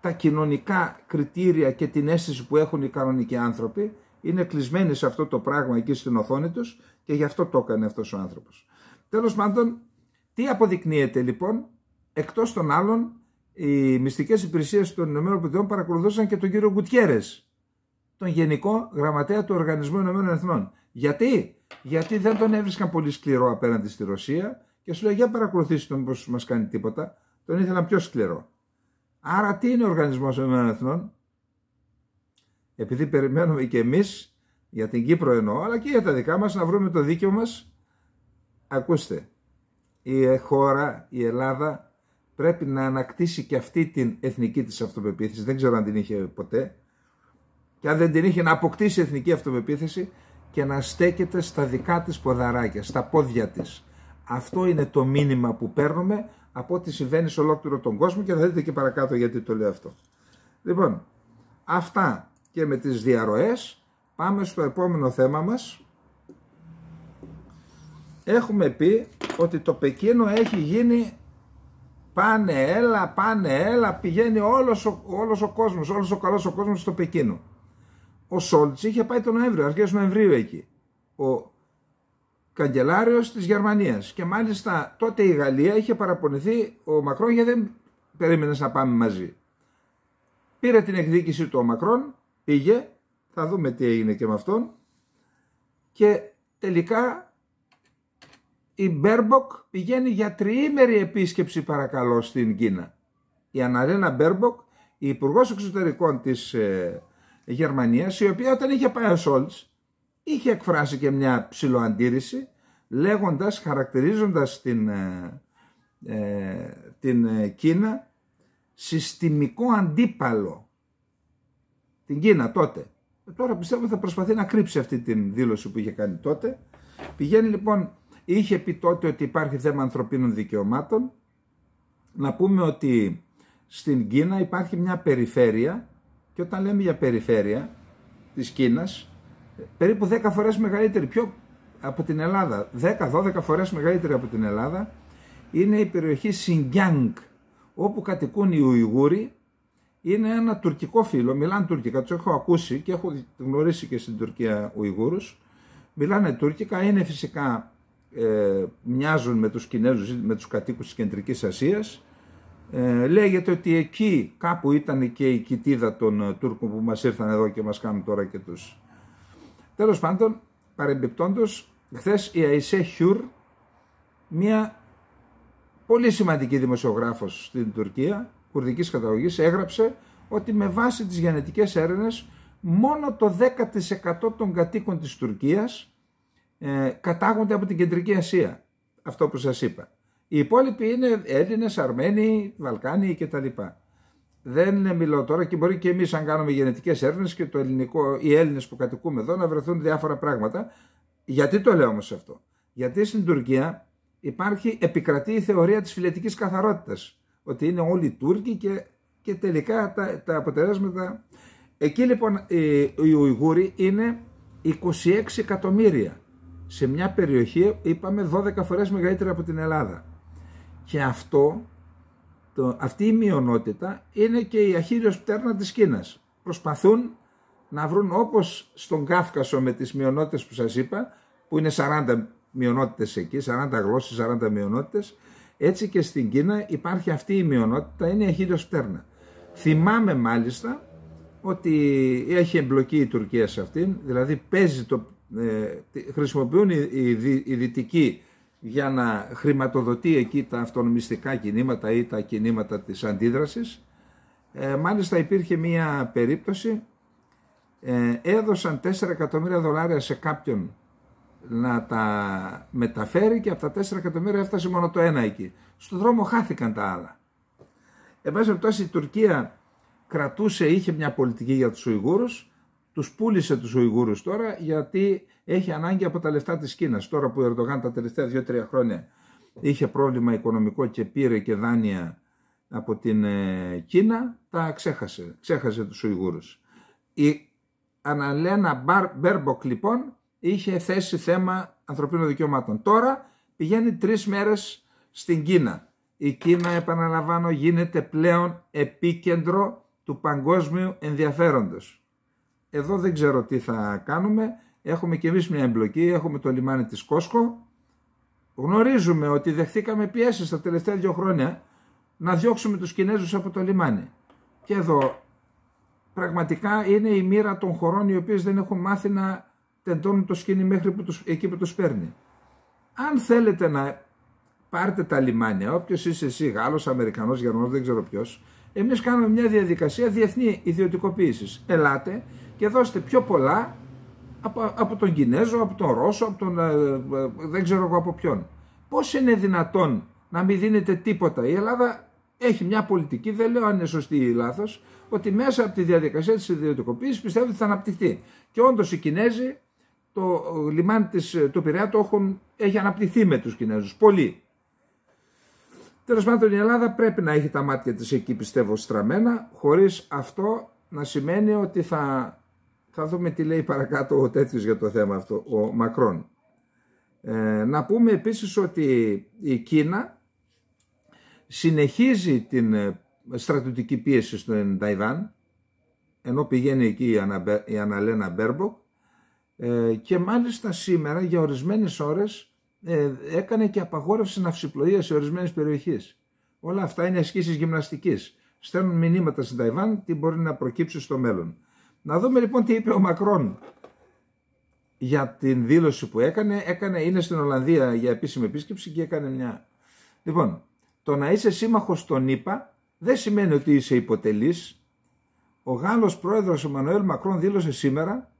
τα κοινωνικά κριτήρια και την αίσθηση που έχουν οι κανονικοί άνθρωποι. Είναι κλεισμένοι σε αυτό το πράγμα εκεί στην οθόνη τους και γι' αυτό το έκανε αυτός ο άνθρωπος. Τέλος πάντων, τι αποδεικνύεται λοιπόν, εκτός των άλλων, οι μυστικές υπηρεσίες των ΗΠΑ παρακολουθούσαν και τον κύριο Γκουτιέρες, τον Γενικό Γραμματέα του Οργανισμού Ηνωμένων Εθνών. Γιατί? Γιατί δεν τον έβρισκαν πολύ σκληρό απέναντι στη Ρωσία και σου λέει για παρακολουθήσει τον πως μας κάνει τίποτα, τον ήθελαν πιο σκληρό. Άρα τι είναι ο Οργανισμός ΗΠΑ, Εθνών? Επειδή περιμένουμε και εμείς, για την Κύπρο εννοώ, αλλά και για τα δικά μας, να βρούμε το δίκαιο μας, ακούστε, η χώρα, η Ελλάδα, πρέπει να ανακτήσει και αυτή την εθνική της αυτοπεποίθηση. Δεν ξέρω αν την είχε ποτέ. Και αν δεν την είχε να αποκτήσει η εθνική αυτοπεποίθηση και να στέκεται στα δικά της ποδαράκια, στα πόδια της. Αυτό είναι το μήνυμα που παίρνουμε από ό,τι συμβαίνει σε ολόκληρο τον κόσμο και θα δείτε και παρακάτω γιατί το λέω αυτό. Λοιπόν, αυτά και με τις διαρροές. Πάμε στο επόμενο θέμα μας. Έχουμε πει ότι το Πεκίνο έχει γίνει πάνε έλα, πάνε έλα, πηγαίνει όλος ο, όλος ο κόσμος, όλος ο καλός ο κόσμος στο Πεκίνο. Ο Σόλτς είχε πάει τον Νοέμβριο, αρχές Νοεμβρίου εκεί, ο καγκελάριος της Γερμανίας και μάλιστα τότε η Γαλλία είχε παραπονηθεί ο Μακρόν γιατί δεν περίμενες να πάμε μαζί. Πήρε την εκδίκηση του ο Μακρόν, πήγε, θα δούμε τι έγινε και με αυτόν και τελικά η Μπέρμποκ πηγαίνει για τριήμερη επίσκεψη παρακαλώ στην Κίνα. Η Αναρένα Μπέρμποκ, η Υπουργός Εξωτερικών της ε, Γερμανίας, η οποία όταν είχε πάει ο Σόλτς, είχε εκφράσει και μια ψηλοαντήρηση, λέγοντας, χαρακτηρίζοντας την, ε, ε, την ε, Κίνα συστημικό αντίπαλο. Την Κίνα τότε. Τώρα πιστεύω θα προσπαθεί να κρύψει αυτή την δήλωση που είχε κάνει τότε. Πηγαίνει λοιπόν Είχε πει τότε ότι υπάρχει θέμα ανθρωπίνων δικαιωμάτων. Να πούμε ότι στην Κίνα υπάρχει μια περιφέρεια και όταν λέμε για περιφέρεια της Κίνας, περίπου 10 φορές μεγαλύτερη, πιο από την Ελλάδα, 10-12 φορές μεγαλύτερη από την Ελλάδα, είναι η περιοχή Σινγκιάνγκ, όπου κατοικούν οι Ουιγούροι, είναι ένα τουρκικό φίλο, μιλάνε τουρκικά, τους έχω ακούσει και έχω γνωρίσει και στην Τουρκία Ουιγούρους, μιλάνε τουρκικά, είναι φυσικά ε, μοιάζουν με τους Κινέζους, με τους κατοίκους της Κεντρικής Ασίας. Ε, λέγεται ότι εκεί κάπου ήταν και η κοιτίδα των ε, Τούρκων που μας ήρθαν εδώ και μας κάνουν τώρα και τους. Τέλος πάντων, παρεμπιπτόντως, χθες η Αϊσέ Χιούρ, μια πολύ σημαντική δημοσιογράφος στην Τουρκία, κουρδικής καταγωγής, έγραψε ότι με βάση τις γενετικές έρευνες μόνο το 10% των κατοίκων της Τουρκίας ε, κατάγονται από την Κεντρική Ασία. Αυτό που σας είπα. Οι υπόλοιποι είναι Έλληνες, Αρμένοι, Βαλκάνοι κτλ. Δεν μιλώ τώρα και μπορεί και εμείς αν κάνουμε γενετικές έρευνες και το ελληνικό, οι Έλληνες που κατοικούμε εδώ να βρεθούν διάφορα πράγματα. Γιατί το λέω όμως αυτό. Γιατί στην Τουρκία υπάρχει επικρατεί η θεωρία της φιλετικής καθαρότητας. Ότι είναι όλοι Τούρκοι και, και τελικά τα, τα αποτελέσματα... Εκεί λοιπόν οι, ε, οι Ουιγούροι είναι 26 εκατομμύρια σε μια περιοχή, είπαμε, 12 φορές μεγαλύτερη από την Ελλάδα. Και αυτό, το, αυτή η μειονότητα είναι και η αχύριος πτέρνα της Κίνας. Προσπαθούν να βρουν όπως στον Κάφκασο με τις μειονότητες που σας είπα, που είναι 40 μειονότητες εκεί, 40 γλώσσες, 40 μειονότητες, έτσι και στην Κίνα υπάρχει αυτή η μειονότητα, είναι η αχύριος πτέρνα. Θυμάμαι μάλιστα ότι έχει εμπλοκή η Τουρκία σε αυτήν, δηλαδή παίζει το ε, χρησιμοποιούν οι, οι, δυτικοί για να χρηματοδοτεί εκεί τα αυτονομιστικά κινήματα ή τα κινήματα της αντίδρασης. Ε, μάλιστα υπήρχε μία περίπτωση, ε, έδωσαν 4 εκατομμύρια δολάρια σε κάποιον να τα μεταφέρει και από τα 4 εκατομμύρια έφτασε μόνο το ένα εκεί. Στον δρόμο χάθηκαν τα άλλα. Εν πάση η Τουρκία κρατούσε, είχε μια πολιτική για τους Ουιγούρους, τους πούλησε τους Ουιγούρους τώρα γιατί έχει ανάγκη από τα λεφτά της Κίνας. Τώρα που ο Ερντογάν τα τελευταια δυο δύο-τρία χρόνια είχε πρόβλημα οικονομικό και πήρε και δάνεια από την ε, Κίνα, τα ξέχασε. Ξέχασε τους Ουιγούρους. Η Αναλένα Μπέρμποκ λοιπόν είχε θέσει θέμα ανθρωπίνων δικαιωμάτων. Τώρα πηγαίνει τρεις μέρες στην Κίνα. Η Κίνα, επαναλαμβάνω, γίνεται πλέον επίκεντρο του παγκόσμιου ενδιαφέροντος. Εδώ δεν ξέρω τι θα κάνουμε. Έχουμε και εμείς μια εμπλοκή, έχουμε το λιμάνι της Κόσκο. Γνωρίζουμε ότι δεχτήκαμε πιέσεις τα τελευταία δύο χρόνια να διώξουμε τους Κινέζους από το λιμάνι. Και εδώ πραγματικά είναι η μοίρα των χωρών οι οποίες δεν έχουν μάθει να τεντώνουν το σκηνή μέχρι που τους, εκεί που τους παίρνει. Αν θέλετε να πάρετε τα λιμάνια, όποιος είσαι εσύ, Γάλλος, Αμερικανός, Γερμανός, δεν ξέρω ποιος. εμείς κάνουμε μια διαδικασία διεθνή ιδιωτικοποίησης. Ελάτε, και δώστε πιο πολλά από, από τον Κινέζο, από τον Ρώσο, από τον, ε, ε, δεν ξέρω εγώ από ποιον. Πώς είναι δυνατόν να μην δίνετε τίποτα. Η Ελλάδα έχει μια πολιτική, δεν λέω αν είναι σωστή ή λάθος, ότι μέσα από τη διαδικασία της ιδιωτικοποίησης πιστεύω ότι θα αναπτυχθεί. Και όντως οι Κινέζοι το λιμάνι της, ε, το Πειραιά το έχουν, έχει αναπτυχθεί με τους Κινέζους, πολύ. Τέλος πάντων η Ελλάδα πρέπει να έχει τα μάτια της εκεί πιστεύω στραμμένα, χωρίς αυτό να σημαίνει ότι θα θα δούμε τι λέει παρακάτω ο τέτοιος για το θέμα αυτό, ο Μακρόν. Ε, να πούμε επίσης ότι η Κίνα συνεχίζει την ε, στρατιωτική πίεση στον Ταϊβάν, ενώ πηγαίνει εκεί η Αναλένα Μπέρμποκ ε, και μάλιστα σήμερα για ορισμένες ώρες έκανε και απαγόρευση ναυσιπλοείας σε ορισμένες περιοχές. Όλα αυτά είναι ασκήσεις γυμναστικής. Στέλνουν μηνύματα στην Ταϊβάν τι μπορεί να προκύψει στο μέλλον. Να δούμε λοιπόν τι είπε ο Μακρόν για την δήλωση που έκανε. έκανε είναι στην Ολλανδία για επίσημη επίσκεψη και έκανε μια... Λοιπόν, το να είσαι σύμμαχος των ΗΠΑ δεν σημαίνει ότι είσαι υποτελής. Ο Γάλλος πρόεδρος ο Μανουέλ Μακρόν δήλωσε σήμερα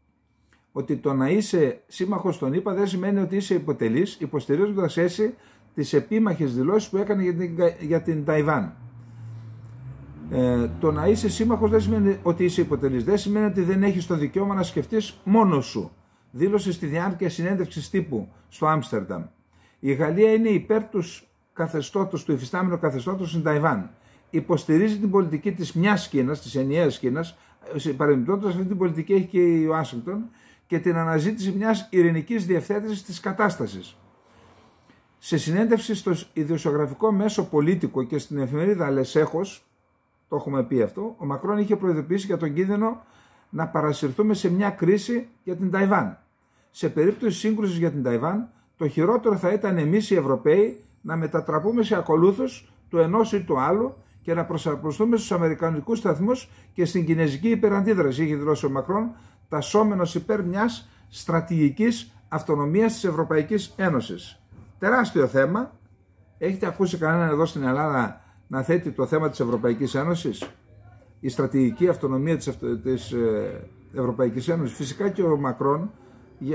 ότι το να είσαι σύμμαχος των ΗΠΑ δεν σημαίνει ότι είσαι υποτελής υποστηρίζοντας έτσι τις επίμαχες δηλώσεις που έκανε για την, για την Ταϊβάν. Ε, το να είσαι σύμμαχος δεν σημαίνει ότι είσαι υποτελής. Δεν σημαίνει ότι δεν έχεις το δικαίωμα να σκεφτείς μόνος σου. Δήλωσε στη διάρκεια συνέντευξης τύπου στο Άμστερνταμ. Η Γαλλία είναι υπέρ τους καθεστώτος, του υφιστάμενου καθεστώτος στην Ταϊβάν. Υποστηρίζει την πολιτική της μιας Κίνας, της ενιαίας Κίνας. Παρεμπιπτόντως αυτή την πολιτική έχει και η Ουάσιγκτον και την αναζήτηση μιας ειρηνικής διευθέτησης της κατάστασης. Σε συνέντευξη στο ιδιοσιογραφικό μέσο Πολίτικο και στην εφημερίδα Λεσέχος, το έχουμε πει αυτό, ο Μακρόν είχε προειδοποιήσει για τον κίνδυνο να παρασυρθούμε σε μια κρίση για την Ταϊβάν. Σε περίπτωση σύγκρουσης για την Ταϊβάν, το χειρότερο θα ήταν εμείς οι Ευρωπαίοι να μετατραπούμε σε ακολούθους του ενός ή του άλλου και να προσαρμοστούμε στους Αμερικανικούς σταθμούς και στην Κινέζικη υπεραντίδραση, είχε δηλώσει ο Μακρόν, τασσόμενο υπέρ μιας στρατηγικής αυτονομίας της Ευρωπαϊκής Ένωσης. Τεράστιο θέμα. Έχετε ακούσει κανέναν εδώ στην Ελλάδα να θέτει το θέμα της Ευρωπαϊκής Ένωσης, η στρατηγική αυτονομία της, της ε, Ευρωπαϊκής Ένωσης. Φυσικά και ο Μακρόν,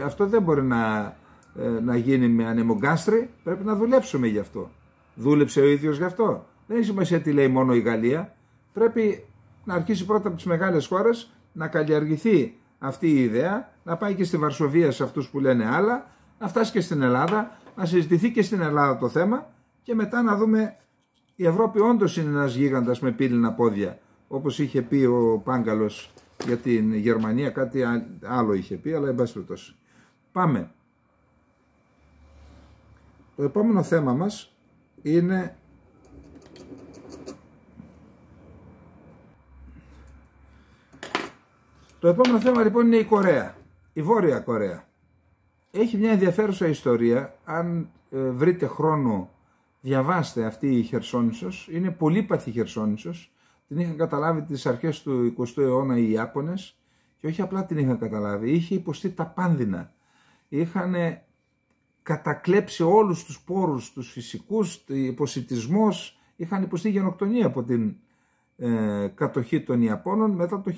αυτό δεν μπορεί να, ε, να γίνει με ανεμογκάστρι, πρέπει να δουλέψουμε γι' αυτό. Δούλεψε ο ίδιος γι' αυτό. Δεν έχει σημασία τι λέει μόνο η Γαλλία. Πρέπει να αρχίσει πρώτα από τις μεγάλες χώρες να καλλιεργηθεί αυτή η ιδέα, να πάει και στη Βαρσοβία σε αυτούς που λένε άλλα, να φτάσει και στην Ελλάδα, να συζητηθεί και στην Ελλάδα το θέμα και μετά να δούμε η Ευρώπη όντως είναι ένας γίγαντας με πύληνα πόδια, όπως είχε πει ο Πάγκαλος για την Γερμανία, κάτι άλλο είχε πει, αλλά εμπάσχετος. Πάμε. Το επόμενο θέμα μας είναι Το επόμενο θέμα λοιπόν είναι η Κορέα, η Βόρεια Κορέα. Έχει μια ενδιαφέρουσα ιστορία, αν ε, βρείτε χρόνο διαβάστε αυτή η Χερσόνησος, είναι πολύπαθη Χερσόνησος, την είχαν καταλάβει τις αρχές του 20ου αιώνα οι Ιάπωνες και όχι απλά την είχαν καταλάβει, είχε υποστεί τα πάνδυνα, είχαν ε, κατακλέψει όλους τους πόρους, τους φυσικούς, υποσυτισμός, είχαν υποστεί γενοκτονία από την ε, κατοχή των Ιαπώνων. Μετά το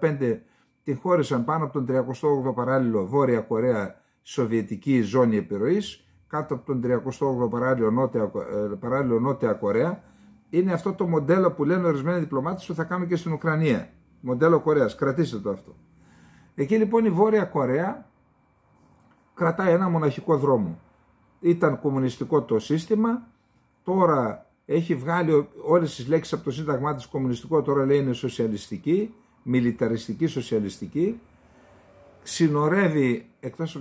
1945 τη χώρισαν πάνω από τον 38ο παράλληλο Βόρεια Κορέα Σοβιετική ζώνη επιρροής κάτω από τον 38ο παράλληλο νότια, ε, παράλληλο νότια Κορέα είναι αυτό το μοντέλο που λένε ορισμένοι διπλωμάτες ότι θα κάνουν και στην Ουκρανία. Μοντέλο Κορέας. Κρατήστε το αυτό. Εκεί λοιπόν η Βόρεια Κορέα κρατάει ένα μοναχικό δρόμο. Ήταν κομμουνιστικό το σύστημα, τώρα έχει βγάλει όλες τις λέξεις από το σύνταγμά της κομμουνιστικό, τώρα λέει είναι σοσιαλιστική, μιλιταριστική σοσιαλιστική, συνορεύει εκτός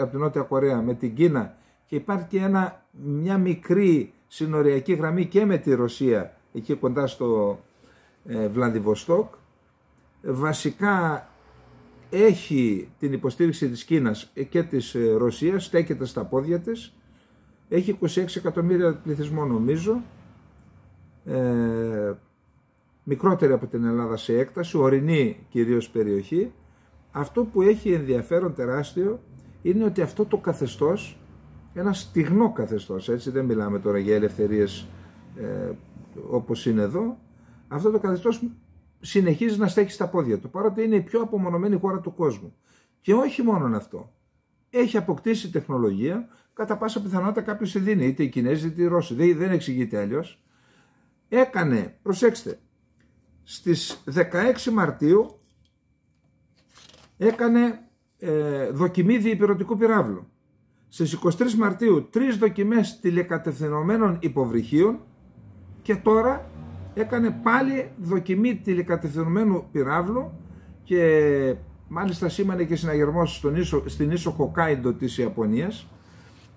από την Νότια Κορέα με την Κίνα και υπάρχει και ένα, μια μικρή συνοριακή γραμμή και με τη Ρωσία εκεί κοντά στο ε, Βασικά έχει την υποστήριξη της Κίνας και της ε, Ρωσίας, στέκεται στα πόδια της. Έχει 26 εκατομμύρια πληθυσμό νομίζω, ε, μικρότερη από την Ελλάδα σε έκταση, ορεινή κυρίως περιοχή. Αυτό που έχει ενδιαφέρον τεράστιο είναι ότι αυτό το καθεστώς ένα στιγνό καθεστώς, έτσι δεν μιλάμε τώρα για ελευθερίες ε, όπως είναι εδώ, αυτό το καθεστώς συνεχίζει να στέχει στα πόδια του, παρότι είναι η πιο απομονωμένη χώρα του κόσμου. Και όχι μόνο αυτό. Έχει αποκτήσει τεχνολογία, κατά πάσα πιθανότητα κάποιος τη δίνει, είτε οι Κινέζοι είτε οι Ρώσοι. Δεν, δεν εξηγείται αλλιώς. Έκανε, προσέξτε, στις 16 Μαρτίου έκανε ε, δοκιμή πυράβλου. Στις 23 Μαρτίου τρεις δοκιμές τηλεκατευθυνωμένων υποβρυχίων και τώρα έκανε πάλι δοκιμή τηλεκατευθυνωμένου πυράβλου και μάλιστα σήμανε και συναγερμός στην ίσο Χοκάιντο της Ιαπωνίας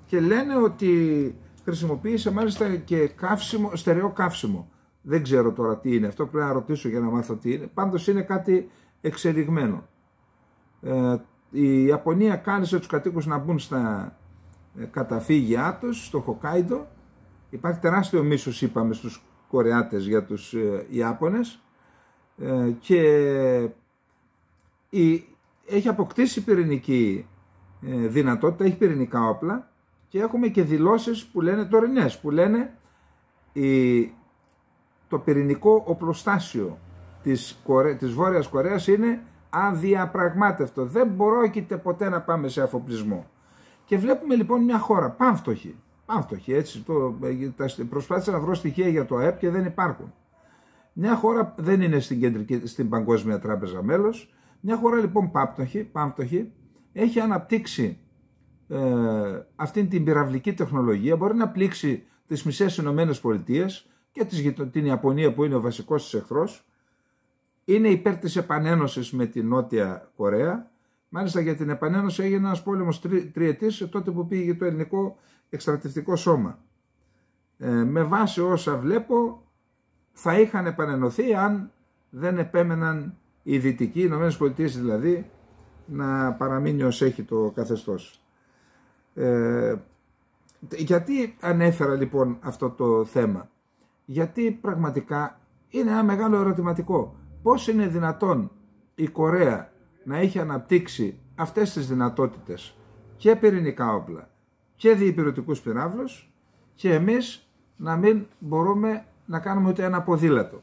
και λένε ότι χρησιμοποίησε μάλιστα και καύσιμο, στερεό καύσιμο. Δεν ξέρω τώρα τι είναι αυτό, πρέπει να ρωτήσω για να μάθω τι είναι. Πάντως είναι κάτι εξελιγμένο. Ε, η Ιαπωνία κάλεσε τους κατοίκους να μπουν στα ε, καταφύγει άτος στο Χοκάιντο. Υπάρχει τεράστιο μίσος είπαμε στους Κορεάτες για τους ε, Ιάπωνες ε, και έχει αποκτήσει πυρηνική δυνατότητα, έχει πυρηνικά όπλα και έχουμε και δηλώσεις που λένε τωρινές, που λένε το πυρηνικό οπλοστάσιο της, Κορέ, της Βόρειας Κορέας είναι αδιαπραγμάτευτο. Δεν πρόκειται ποτέ να πάμε σε αφοπλισμό. Και βλέπουμε λοιπόν μια χώρα πανφτωχή. Πανφτωχή, έτσι. Το, ε, προσπάθησα να βρω στοιχεία για το ΑΕΠ και δεν υπάρχουν. Μια χώρα δεν είναι στην, κεντρική, στην Παγκόσμια Τράπεζα μέλος. Μια χώρα λοιπόν πάμπτωχη, έχει αναπτύξει ε, αυτήν την πυραυλική τεχνολογία. Μπορεί να πλήξει τις μισές Ηνωμένες Πολιτείες και τις, την Ιαπωνία που είναι ο βασικός της εχθρός. Είναι υπέρ της επανένωσης με τη Νότια Κορέα Μάλιστα για την επανένωση έγινε ένας πόλεμος τρι, τότε που πήγε το ελληνικό εκστρατευτικό σώμα. Ε, με βάση όσα βλέπω θα είχαν επανενωθεί αν δεν επέμεναν οι δυτικοί, οι Ηνωμένες δηλαδή, να παραμείνει ως έχει το καθεστώς. Ε, γιατί ανέφερα λοιπόν αυτό το θέμα. Γιατί πραγματικά είναι ένα μεγάλο ερωτηματικό. Πώς είναι δυνατόν η Κορέα να έχει αναπτύξει αυτές τις δυνατότητες και πυρηνικά όπλα και διυπηρετικούς πυράβλους και εμείς να μην μπορούμε να κάνουμε ούτε ένα ποδήλατο.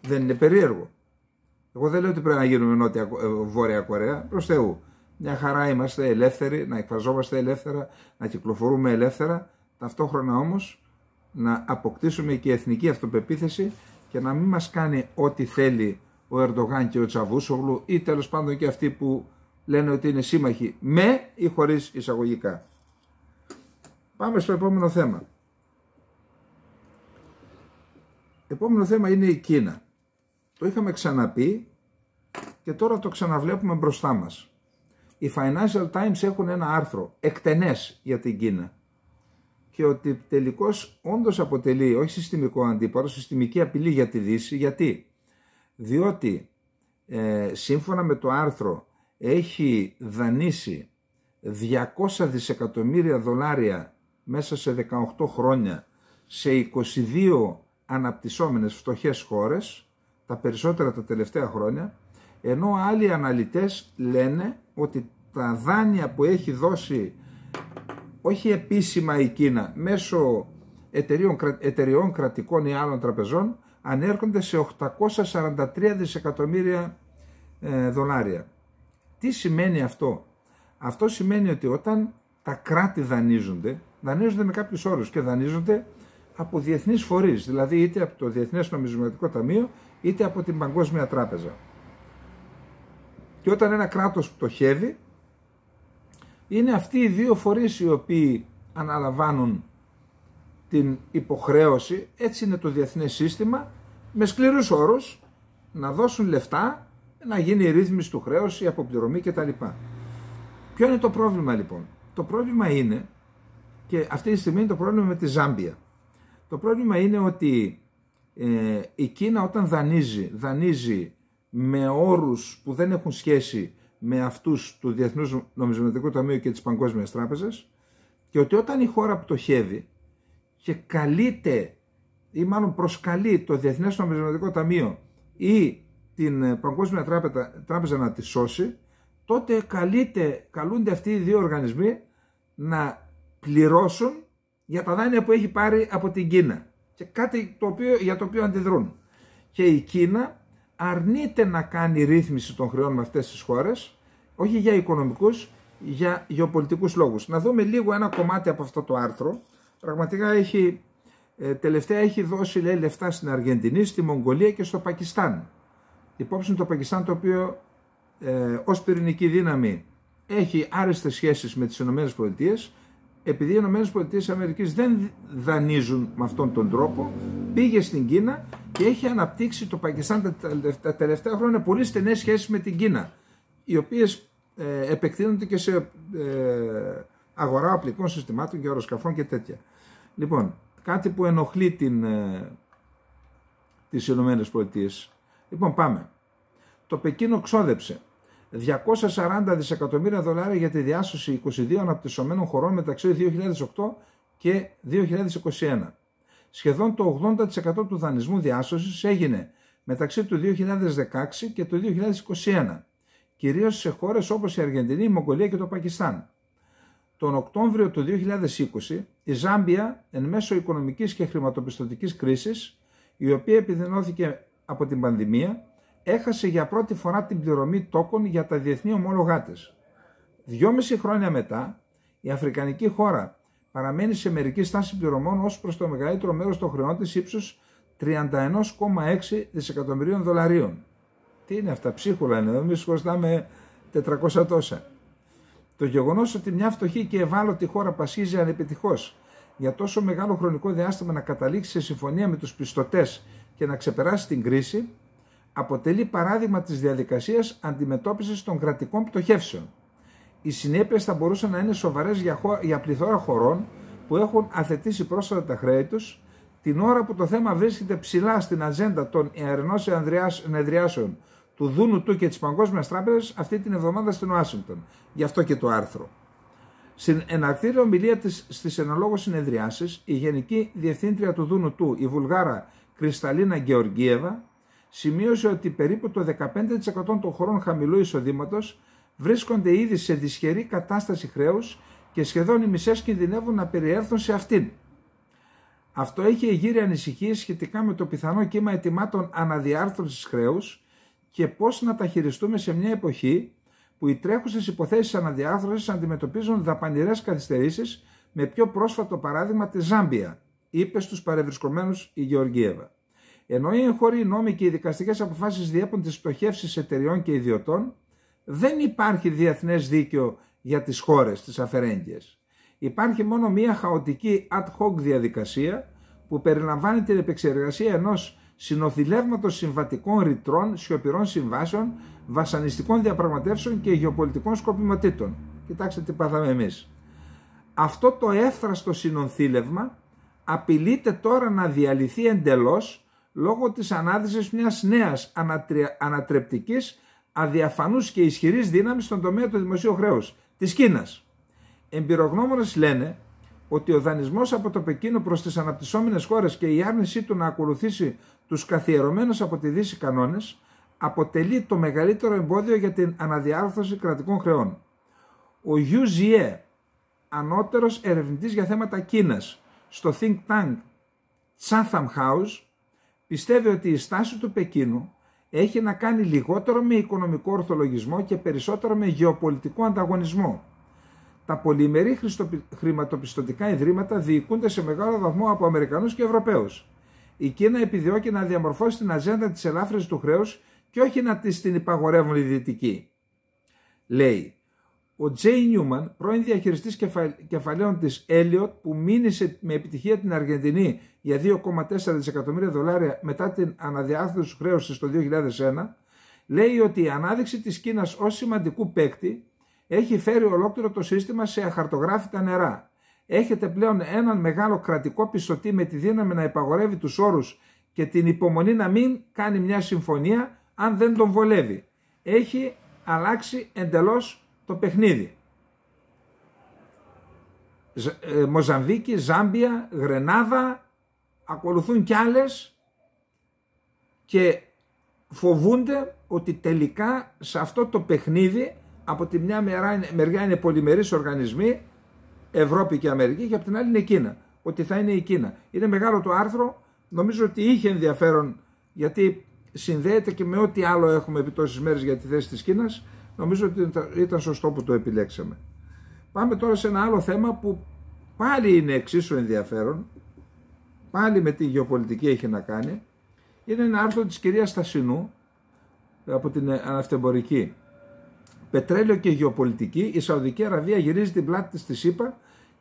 Δεν είναι περίεργο. Εγώ δεν λέω ότι πρέπει να γίνουμε ε, Βόρεια Κορέα, προς Θεού. Μια χαρά είμαστε ελεύθεροι, να εκφραζόμαστε ελεύθερα, να κυκλοφορούμε ελεύθερα, ταυτόχρονα όμως να αποκτήσουμε και εθνική αυτοπεποίθηση και να μην μας κάνει ό,τι θέλει ο Ερντογάν και ο Τσαβούσογλου ή τέλος πάντων και αυτοί που λένε ότι είναι σύμμαχοι με ή χωρίς εισαγωγικά. Πάμε στο επόμενο θέμα. Επόμενο θέμα είναι η Κίνα. Το είχαμε ξαναπεί και τώρα το ξαναβλέπουμε μπροστά μας. Οι Financial Times έχουν ένα άρθρο εκτενές για την Κίνα και ότι τελικώς όντως αποτελεί όχι συστημικό αντίπαρο, συστημική απειλή για τη Δύση. Γιατί? διότι ε, σύμφωνα με το άρθρο έχει δανείσει 200 δισεκατομμύρια δολάρια μέσα σε 18 χρόνια σε 22 αναπτυσσόμενες φτωχές χώρες, τα περισσότερα τα τελευταία χρόνια, ενώ άλλοι αναλυτές λένε ότι τα δάνεια που έχει δώσει όχι επίσημα η Κίνα μέσω εταιριών, εταιριών κρατικών ή άλλων τραπεζών ανέρχονται σε 843 δισεκατομμύρια ε, δολάρια. Τι σημαίνει αυτό. Αυτό σημαίνει ότι όταν τα κράτη δανείζονται, δανείζονται με κάποιους όρους και δανείζονται από διεθνείς φορείς, δηλαδή είτε από το Διεθνές Νομισματικό Ταμείο είτε από την Παγκόσμια Τράπεζα. Και όταν ένα κράτος πτωχεύει, είναι αυτοί οι δύο φορείς οι οποίοι αναλαμβάνουν την υποχρέωση, έτσι είναι το διεθνές σύστημα, με σκληρούς όρους να δώσουν λεφτά, να γίνει η ρύθμιση του χρέους, η αποπληρωμή κτλ. Ποιο είναι το πρόβλημα λοιπόν. Το πρόβλημα είναι, και αυτή τη στιγμή είναι το πρόβλημα με τη Ζάμπια. Το πρόβλημα είναι ότι ε, η Κίνα όταν δανείζει, δανείζει με όρους που δεν έχουν σχέση με αυτούς του Διεθνούς Νομισματικού Ταμείου και της Παγκόσμιας Τράπεζας και ότι όταν η χώρα πτωχεύει και καλείται ή μάλλον προσκαλεί το Διεθνές Νομισματικό Ταμείο ή την ε, Παγκόσμια Τράπεζα, να τη σώσει, τότε καλείται, καλούνται αυτοί οι δύο οργανισμοί να πληρώσουν για τα δάνεια που έχει πάρει από την Κίνα και κάτι το οποίο, για το οποίο αντιδρούν. Και η Κίνα αρνείται να κάνει ρύθμιση των χρεών με αυτές τις χώρες, όχι για οικονομικούς, για γεωπολιτικούς λόγους. Να δούμε λίγο ένα κομμάτι από αυτό το άρθρο, Πραγματικά έχει, ε, τελευταία έχει δώσει λέει, λεφτά στην Αργεντινή, στη Μογγολία και στο Πακιστάν. Υπόψη το Πακιστάν το οποίο ε, ως πυρηνική δύναμη έχει άρεστες σχέσεις με τις ΗΠΑ επειδή οι ΗΠΑ δεν δανείζουν με αυτόν τον τρόπο, πήγε στην Κίνα και έχει αναπτύξει το Πακιστάν τα τελευταία χρόνια πολύ στενές σχέσεις με την Κίνα, οι οποίες ε, επεκτείνονται και σε ε, αγορά οπλικών συστημάτων και αεροσκαφών και τέτοια. Λοιπόν, κάτι που ενοχλεί την, ε, τις Ηνωμένες Πολιτείες. Λοιπόν, πάμε. Το Πεκίνο ξόδεψε 240 δισεκατομμύρια δολάρια για τη διάσωση 22 αναπτυσσομένων χωρών μεταξύ 2008 και 2021. Σχεδόν το 80% του δανεισμού διάσωσης έγινε μεταξύ του 2016 και του 2021, κυρίως σε χώρες όπως η Αργεντινή, η Μογγολία και το Πακιστάν τον Οκτώβριο του 2020 η Ζάμπια εν μέσω οικονομικής και χρηματοπιστωτικής κρίσης, η οποία επιδεινώθηκε από την πανδημία, έχασε για πρώτη φορά την πληρωμή τόκων για τα διεθνή ομόλογά της. Δυόμιση χρόνια μετά, η Αφρικανική χώρα παραμένει σε μερική στάση πληρωμών ως προς το μεγαλύτερο μέρος των χρεών της ύψους 31,6 δισεκατομμυρίων δολαρίων. Τι είναι αυτά, ψίχουλα είναι, εμείς με 400 τόσα. Το γεγονός ότι μια φτωχή και ευάλωτη χώρα πασχίζει ανεπιτυχώς για τόσο μεγάλο χρονικό διάστημα να καταλήξει σε συμφωνία με τους πιστωτές και να ξεπεράσει την κρίση, αποτελεί παράδειγμα της διαδικασίας αντιμετώπισης των κρατικών πτωχεύσεων. Οι συνέπειες θα μπορούσαν να είναι σοβαρές για, για πληθώρα χωρών που έχουν αθετήσει πρόσφατα τα χρέη τους, την ώρα που το θέμα βρίσκεται ψηλά στην ατζέντα των εαρενών συνεδριάσεων του Δούνου του και της παγκόσμιας τράπεζας αυτή την εβδομάδα στην Ουάσιγκτον. Γι' αυτό και το άρθρο. Στην εναρτήρια ομιλία της στις εναλόγως συνεδριάσεις, η Γενική Διευθύντρια του Δούνου του, η Βουλγάρα Κρυσταλίνα Γεωργίεβα, σημείωσε ότι περίπου το 15% των χωρών χαμηλού εισοδήματος βρίσκονται ήδη σε δυσχερή κατάσταση χρέους και σχεδόν οι μισές κινδυνεύουν να περιέλθουν σε αυτήν. Αυτό έχει εγείρει ανησυχίες σχετικά με το πιθανό κύμα ετοιμάτων αναδιάρθρωσης χρέους και πώς να τα χειριστούμε σε μια εποχή που οι τρέχουσες υποθέσεις αναδιάρθρωσης αντιμετωπίζουν δαπανηρές καθυστερήσεις με πιο πρόσφατο παράδειγμα τη Ζάμπια, είπες στους παρευρισκομένους η Γεωργίευα. Ενώ οι εγχώροι νόμοι και οι δικαστικές αποφάσεις διέπουν τις πτωχεύσεις εταιριών και ιδιωτών, δεν υπάρχει διεθνές δίκαιο για τις χώρες, τις αφαιρέγγιες. Υπάρχει μόνο μία χαοτική ad hoc διαδικασία που περιλαμβάνει την επεξεργασία ενός συνοθηλεύματος συμβατικών ρητρών, σιωπηρών συμβάσεων, βασανιστικών διαπραγματεύσεων και γεωπολιτικών σκοπιματήτων. Κοιτάξτε τι πάθαμε εμείς. Αυτό το εύθραστο συνοθήλευμα απειλείται τώρα να διαλυθεί εντελώς λόγω της ανάδυσης μιας νέας ανατρε... ανατρεπτικής, αδιαφανούς και ισχυρής δύναμης στον τομέα του δημοσίου χρέους. Της Κίνας. Εμπειρογνώμονες λένε ότι ο δανεισμός από το Πεκίνο προς τις αναπτυσσόμενες χώρες και η άρνησή του να ακολουθήσει τους καθιερωμένους από τη Δύση κανόνες, αποτελεί το μεγαλύτερο εμπόδιο για την αναδιάρθρωση κρατικών χρεών. Ο Γιου Ζιέ, ανώτερος ερευνητής για θέματα Κίνας, στο Think Tank Chatham House, πιστεύει ότι η στάση του Πεκίνου έχει να κάνει λιγότερο με οικονομικό ορθολογισμό και περισσότερο με γεωπολιτικό ανταγωνισμό. Τα πολυμερή χρηματοπιστωτικά ιδρύματα διοικούνται σε μεγάλο βαθμό από Αμερικανούς και Ευρωπαίους η Κίνα επιδιώκει να διαμορφώσει την αζέντα της ελάφρυνσης του χρέους και όχι να της την υπαγορεύουν οι δυτικοί. Λέει, ο Τζέι Νιούμαν, πρώην διαχειριστής κεφαλαίων της Elliot, που μείνησε με επιτυχία την Αργεντινή για 2,4 δισεκατομμύρια δολάρια μετά την αναδιάρθρωση του χρέους της το 2001, λέει ότι η ανάδειξη της Κίνας ως σημαντικού παίκτη έχει φέρει ολόκληρο το σύστημα σε αχαρτογράφητα νερά έχετε πλέον έναν μεγάλο κρατικό πιστωτή με τη δύναμη να υπαγορεύει τους όρους και την υπομονή να μην κάνει μια συμφωνία αν δεν τον βολεύει. Έχει αλλάξει εντελώς το παιχνίδι. Ε, Μοζαμβίκη, Ζάμπια, Γρενάδα, ακολουθούν κι άλλες και φοβούνται ότι τελικά σε αυτό το παιχνίδι από τη μια μεριά είναι πολυμερείς οργανισμοί Ευρώπη και Αμερική και από την άλλη είναι η Κίνα. Ότι θα είναι η Κίνα. Είναι μεγάλο το άρθρο, νομίζω ότι είχε ενδιαφέρον γιατί συνδέεται και με ό,τι άλλο έχουμε επί τόσες μέρες για τη θέση της Κίνας. Νομίζω ότι ήταν σωστό που το επιλέξαμε. Πάμε τώρα σε ένα άλλο θέμα που πάλι είναι εξίσου ενδιαφέρον, πάλι με τη γεωπολιτική έχει να κάνει, είναι ένα άρθρο της κυρίας Στασινού από την Αναυτεμπορική Πετρέλαιο και γεωπολιτική, η Σαουδική Αραβία γυρίζει την πλάτη της στη ΣΥΠΑ,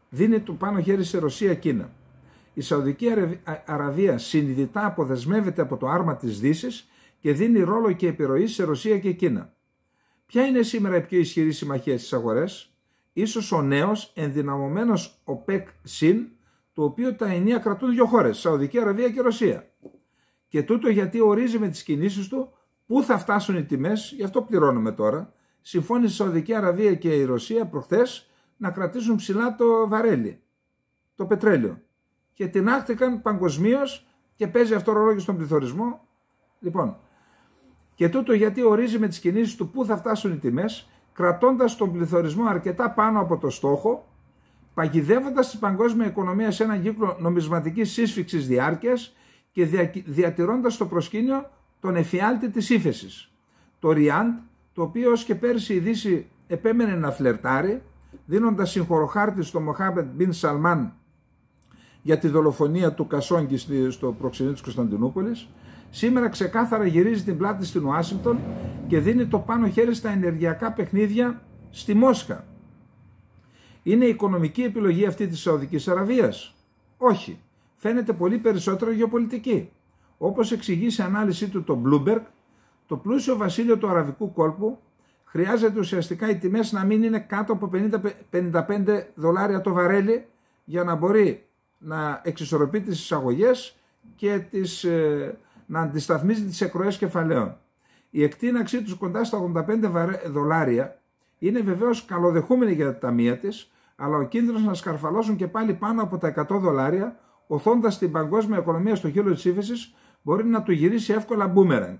δίνει το πάνω χέρι σε Ρωσία-Κίνα. Η Σαουδική Αραβία συνειδητά αποδεσμεύεται από το άρμα της δύσης και δίνει ρόλο και επιρροή σε Ρωσία και Κίνα. Ποια είναι σήμερα η πιο ισχυρή συμμαχία στις αγορές? Ίσως ο νέος ενδυναμωμένος ΟΠΕΚ ΣΥΝ, το οποίο τα ενία κρατούν δύο χώρες, Σαουδική Αραβία και Ρωσία. Και τούτο γιατί ορίζει με τις κινήσεις του πού θα φτάσουν οι τιμές, γι' αυτό πληρώνουμε τώρα, συμφώνησε η Σαουδική Αραβία και η Ρωσία προχθές να κρατήσουν ψηλά το βαρέλι, το πετρέλαιο. Και τεινάχτηκαν παγκοσμίως και παίζει αυτό ρολόγιο στον πληθωρισμό. Λοιπόν, και τούτο γιατί ορίζει με τις κινήσεις του πού θα φτάσουν οι τιμές, κρατώντας τον πληθωρισμό αρκετά πάνω από το στόχο, παγιδεύοντας την παγκόσμια οικονομία σε έναν κύκλο νομισματικής σύσφυξης διάρκειας και διατηρώντας το προσκήνιο τον εφιάλτη της ύφεσης. Το Ριάντ το οποίο ως και πέρσι η Δύση επέμενε να φλερτάρει, δίνοντας συγχωροχάρτη στο Μοχάμπετ Μπιν Σαλμάν για τη δολοφονία του Κασόγκη στο προξενείο της Κωνσταντινούπολης, σήμερα ξεκάθαρα γυρίζει την πλάτη στην Ουάσιγκτον και δίνει το πάνω χέρι στα ενεργειακά παιχνίδια στη Μόσχα. Είναι η οικονομική επιλογή αυτή της Σαουδικής Αραβίας. Όχι. Φαίνεται πολύ περισσότερο γεωπολιτική. Όπως εξηγεί σε ανάλυση του το Bloomberg, το πλούσιο βασίλειο του αραβικού κόλπου χρειάζεται ουσιαστικά οι τιμές να μην είναι κάτω 50-55 δολάρια το βαρέλι για να μπορεί να εξισορροπεί τις εισαγωγές και τις, ε, να αντισταθμίζει τις εκροές κεφαλαίων. Η εκτείναξή τους κοντά στα 85 δολάρια είναι βεβαίως καλοδεχούμενη για τα ταμεία της, αλλά ο κίνδυνος να σκαρφαλώσουν και πάλι πάνω από τα 100 δολάρια, οθώντας την παγκόσμια οικονομία στο χείλος της ύφεσης, μπορεί να του γυρίσει εύκολα μπούμεραγκ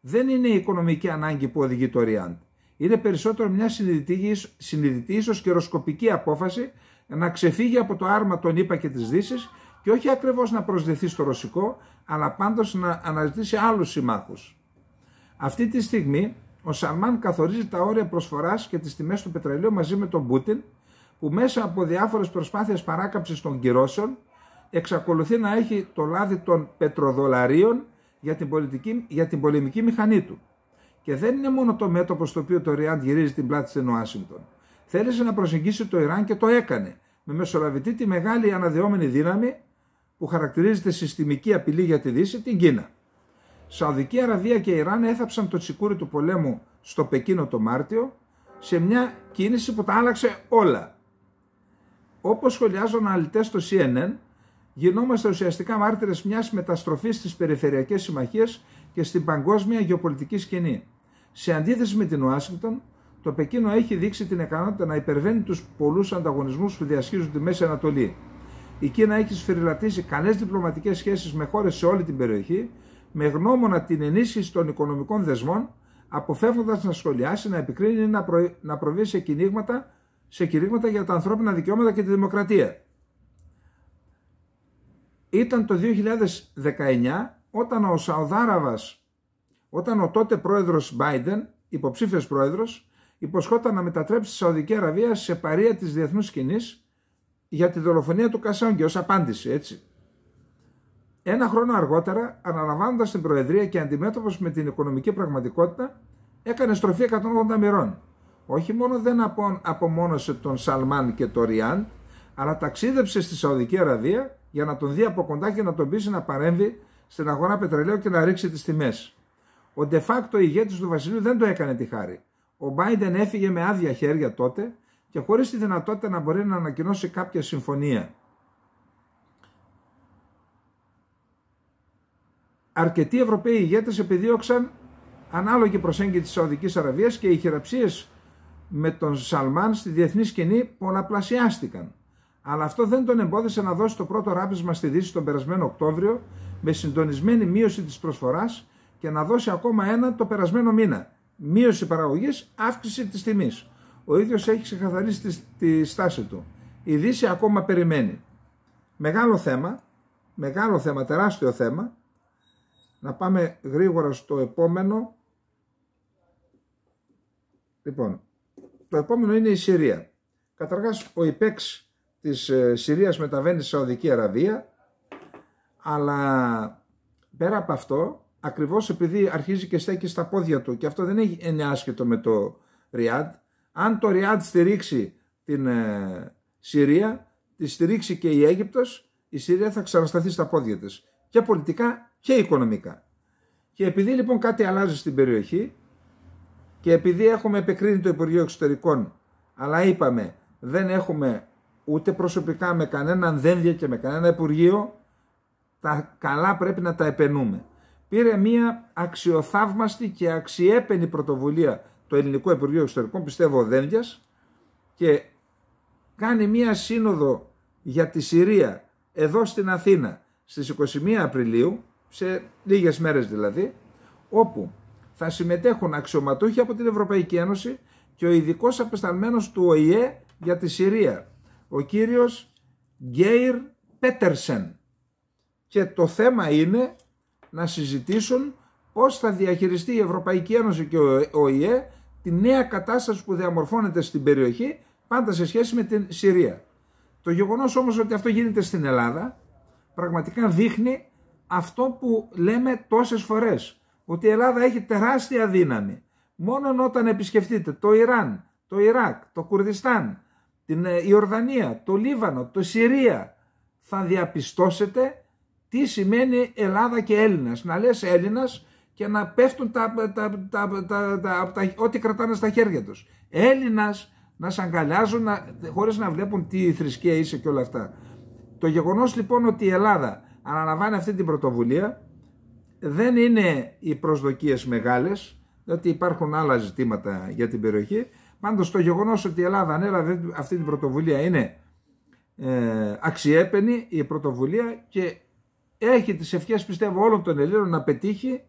δεν είναι η οικονομική ανάγκη που οδηγεί το Ριάντ. Είναι περισσότερο μια συνειδητής, ίσω καιροσκοπική απόφαση να ξεφύγει από το άρμα των ΗΠΑ και τη δύση και όχι ακριβώς να προσδεθεί στο ρωσικό, αλλά πάντως να αναζητήσει άλλους συμμάχους. Αυτή τη στιγμή ο Σαλμάν καθορίζει τα όρια προσφοράς και τις τιμές του πετρελαίου μαζί με τον Πούτιν, που μέσα από διάφορες προσπάθειες παράκαμψης των κυρώσεων εξακολουθεί να έχει το λάδι των πετροδολαρίων για την, πολιτική, για την πολεμική μηχανή του. Και δεν είναι μόνο το μέτωπο στο οποίο το Ριάντ γυρίζει την πλάτη στην Ουάσιγκτον. Θέλησε να προσεγγίσει το Ιράν και το έκανε, με μεσολαβητή τη μεγάλη αναδεόμενη δύναμη που χαρακτηρίζεται συστημική απειλή για τη Δύση, την Κίνα. Σαουδική Αραβία και Ιράν έθαψαν το τσικούρι του πολέμου στο Πεκίνο το Μάρτιο σε μια κίνηση που τα άλλαξε όλα. Όπως σχολιάζουν αναλυτές στο CNN, γινόμαστε ουσιαστικά μάρτυρες μιας μεταστροφής στις περιφερειακές συμμαχίες και στην παγκόσμια γεωπολιτική σκηνή. Σε αντίθεση με την Ουάσιγκτον, το Πεκίνο έχει δείξει την ικανότητα να υπερβαίνει τους πολλούς ανταγωνισμούς που διασχίζουν τη Μέση Ανατολή. Η Κίνα έχει σφυριλατήσει καλέ διπλωματικές σχέσεις με χώρες σε όλη την περιοχή, με γνώμονα την ενίσχυση των οικονομικών δεσμών, αποφεύγοντας να σχολιάσει, να επικρίνει ή να, προ... να προβεί σε κηρύγματα για τα ανθρώπινα δικαιώματα και τη δημοκρατία ήταν το 2019 όταν ο Σαουδάραβας, όταν ο τότε πρόεδρος Biden, υποψήφιος πρόεδρος, υποσχόταν να μετατρέψει τη Σαουδική Αραβία σε παρία της διεθνούς σκηνής για τη δολοφονία του και ως απάντηση, έτσι. Ένα χρόνο αργότερα, αναλαμβάνοντας την Προεδρία και αντιμέτωπος με την οικονομική πραγματικότητα, έκανε στροφή 180 μοιρών. Όχι μόνο δεν απομόνωσε τον Σαλμάν και τον Ριάν, αλλά ταξίδεψε στη Σαουδική Αραβία για να τον δει από κοντά και να τον πείσει να παρέμβει στην αγορά πετρελαίου και να ρίξει τις τιμές. Ο de facto ηγέτης του Βασιλείου δεν το έκανε τη χάρη. Ο Biden έφυγε με άδεια χέρια τότε και χωρίς τη δυνατότητα να μπορεί να ανακοινώσει κάποια συμφωνία. Αρκετοί Ευρωπαίοι ηγέτες επιδίωξαν ανάλογη προσέγγιση της Σαουδικής Αραβίας και οι χειραψίες με τον Σαλμάν στη διεθνή σκηνή πολλαπλασιάστηκαν αλλά αυτό δεν τον εμπόδισε να δώσει το πρώτο ράπισμα στη Δύση τον περασμένο Οκτώβριο με συντονισμένη μείωση της προσφοράς και να δώσει ακόμα ένα το περασμένο μήνα. Μείωση παραγωγής, αύξηση της τιμής. Ο ίδιος έχει ξεκαθαρίσει τη, στάση του. Η Δύση ακόμα περιμένει. Μεγάλο θέμα, μεγάλο θέμα, τεράστιο θέμα. Να πάμε γρήγορα στο επόμενο. Λοιπόν, το επόμενο είναι η Συρία. Καταρχάς ο ΙΠΕΞ της ε, Συρίας μεταβαίνει στη Σαουδική Αραβία αλλά πέρα από αυτό ακριβώς επειδή αρχίζει και στέκει στα πόδια του και αυτό δεν είναι άσχετο με το Ριάντ αν το Ριάντ στηρίξει την ε, Συρία τη στηρίξει και η Αίγυπτος η Συρία θα ξανασταθεί στα πόδια της και πολιτικά και οικονομικά και επειδή λοιπόν κάτι αλλάζει στην περιοχή και επειδή έχουμε επεκρίνει το Υπουργείο Εξωτερικών αλλά είπαμε δεν έχουμε ούτε προσωπικά με κανέναν δένδια και με κανένα Υπουργείο, τα καλά πρέπει να τα επενούμε. Πήρε μια αξιοθαύμαστη και αξιέπαινη πρωτοβουλία το Ελληνικό Υπουργείο Εξωτερικών, πιστεύω ο Δένδιας, και κάνει μια σύνοδο για τη Συρία εδώ στην Αθήνα στις 21 Απριλίου, σε λίγες μέρες δηλαδή, όπου θα συμμετέχουν αξιωματούχοι από την Ευρωπαϊκή Ένωση και ο ειδικός απεσταλμένος του ΟΗΕ για τη Συρία, ο κύριος Γκέιρ Πέτερσεν. Και το θέμα είναι να συζητήσουν πώς θα διαχειριστεί η Ευρωπαϊκή Ένωση και ο ΙΕ τη νέα κατάσταση που διαμορφώνεται στην περιοχή πάντα σε σχέση με την Συρία. Το γεγονός όμως ότι αυτό γίνεται στην Ελλάδα πραγματικά δείχνει αυτό που λέμε τόσες φορές ότι η Ελλάδα έχει τεράστια δύναμη. Μόνο όταν επισκεφτείτε το Ιράν, το Ιράκ, το Κουρδιστάν, την Ιορδανία, ε, το Λίβανο, το Συρία, θα διαπιστώσετε τι σημαίνει Ελλάδα και Έλληνας. Να λες Έλληνας και να πέφτουν τα, τα, τα, τα, ό,τι κρατάνε στα χέρια τους. Έλληνας να σ' αγκαλιάζουν να, χωρίς να βλέπουν τι θρησκεία είσαι και όλα αυτά. Το γεγονός λοιπόν ότι η Ελλάδα αναλαμβάνει αυτή την πρωτοβουλία δεν είναι οι προσδοκίες μεγάλες, διότι υπάρχουν άλλα ζητήματα για την περιοχή, Πάντως το γεγονός ότι η Ελλάδα ανέλαβε αυτή την πρωτοβουλία είναι ε, αξιέπαινη η πρωτοβουλία και έχει τις ευχές πιστεύω όλων των Ελλήνων να πετύχει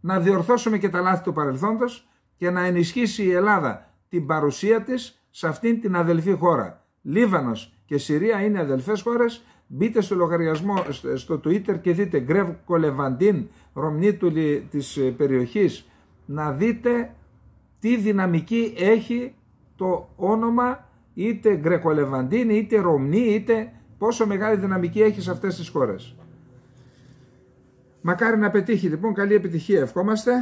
να διορθώσουμε και τα λάθη του παρελθόντος και να ενισχύσει η Ελλάδα την παρουσία της σε αυτήν την αδελφή χώρα. Λίβανος και Συρία είναι αδελφές χώρες. Μπείτε στο λογαριασμό στο Twitter και δείτε Γκρεβ Κολεβαντίν, Ρομνίτουλη της ε, περιοχής, να δείτε τι δυναμική έχει το όνομα είτε Γκρεκολεβαντίνη, είτε Ρωμνή, είτε πόσο μεγάλη δυναμική έχει σε αυτές τις χώρες. Μακάρι να πετύχει λοιπόν, καλή επιτυχία ευχόμαστε.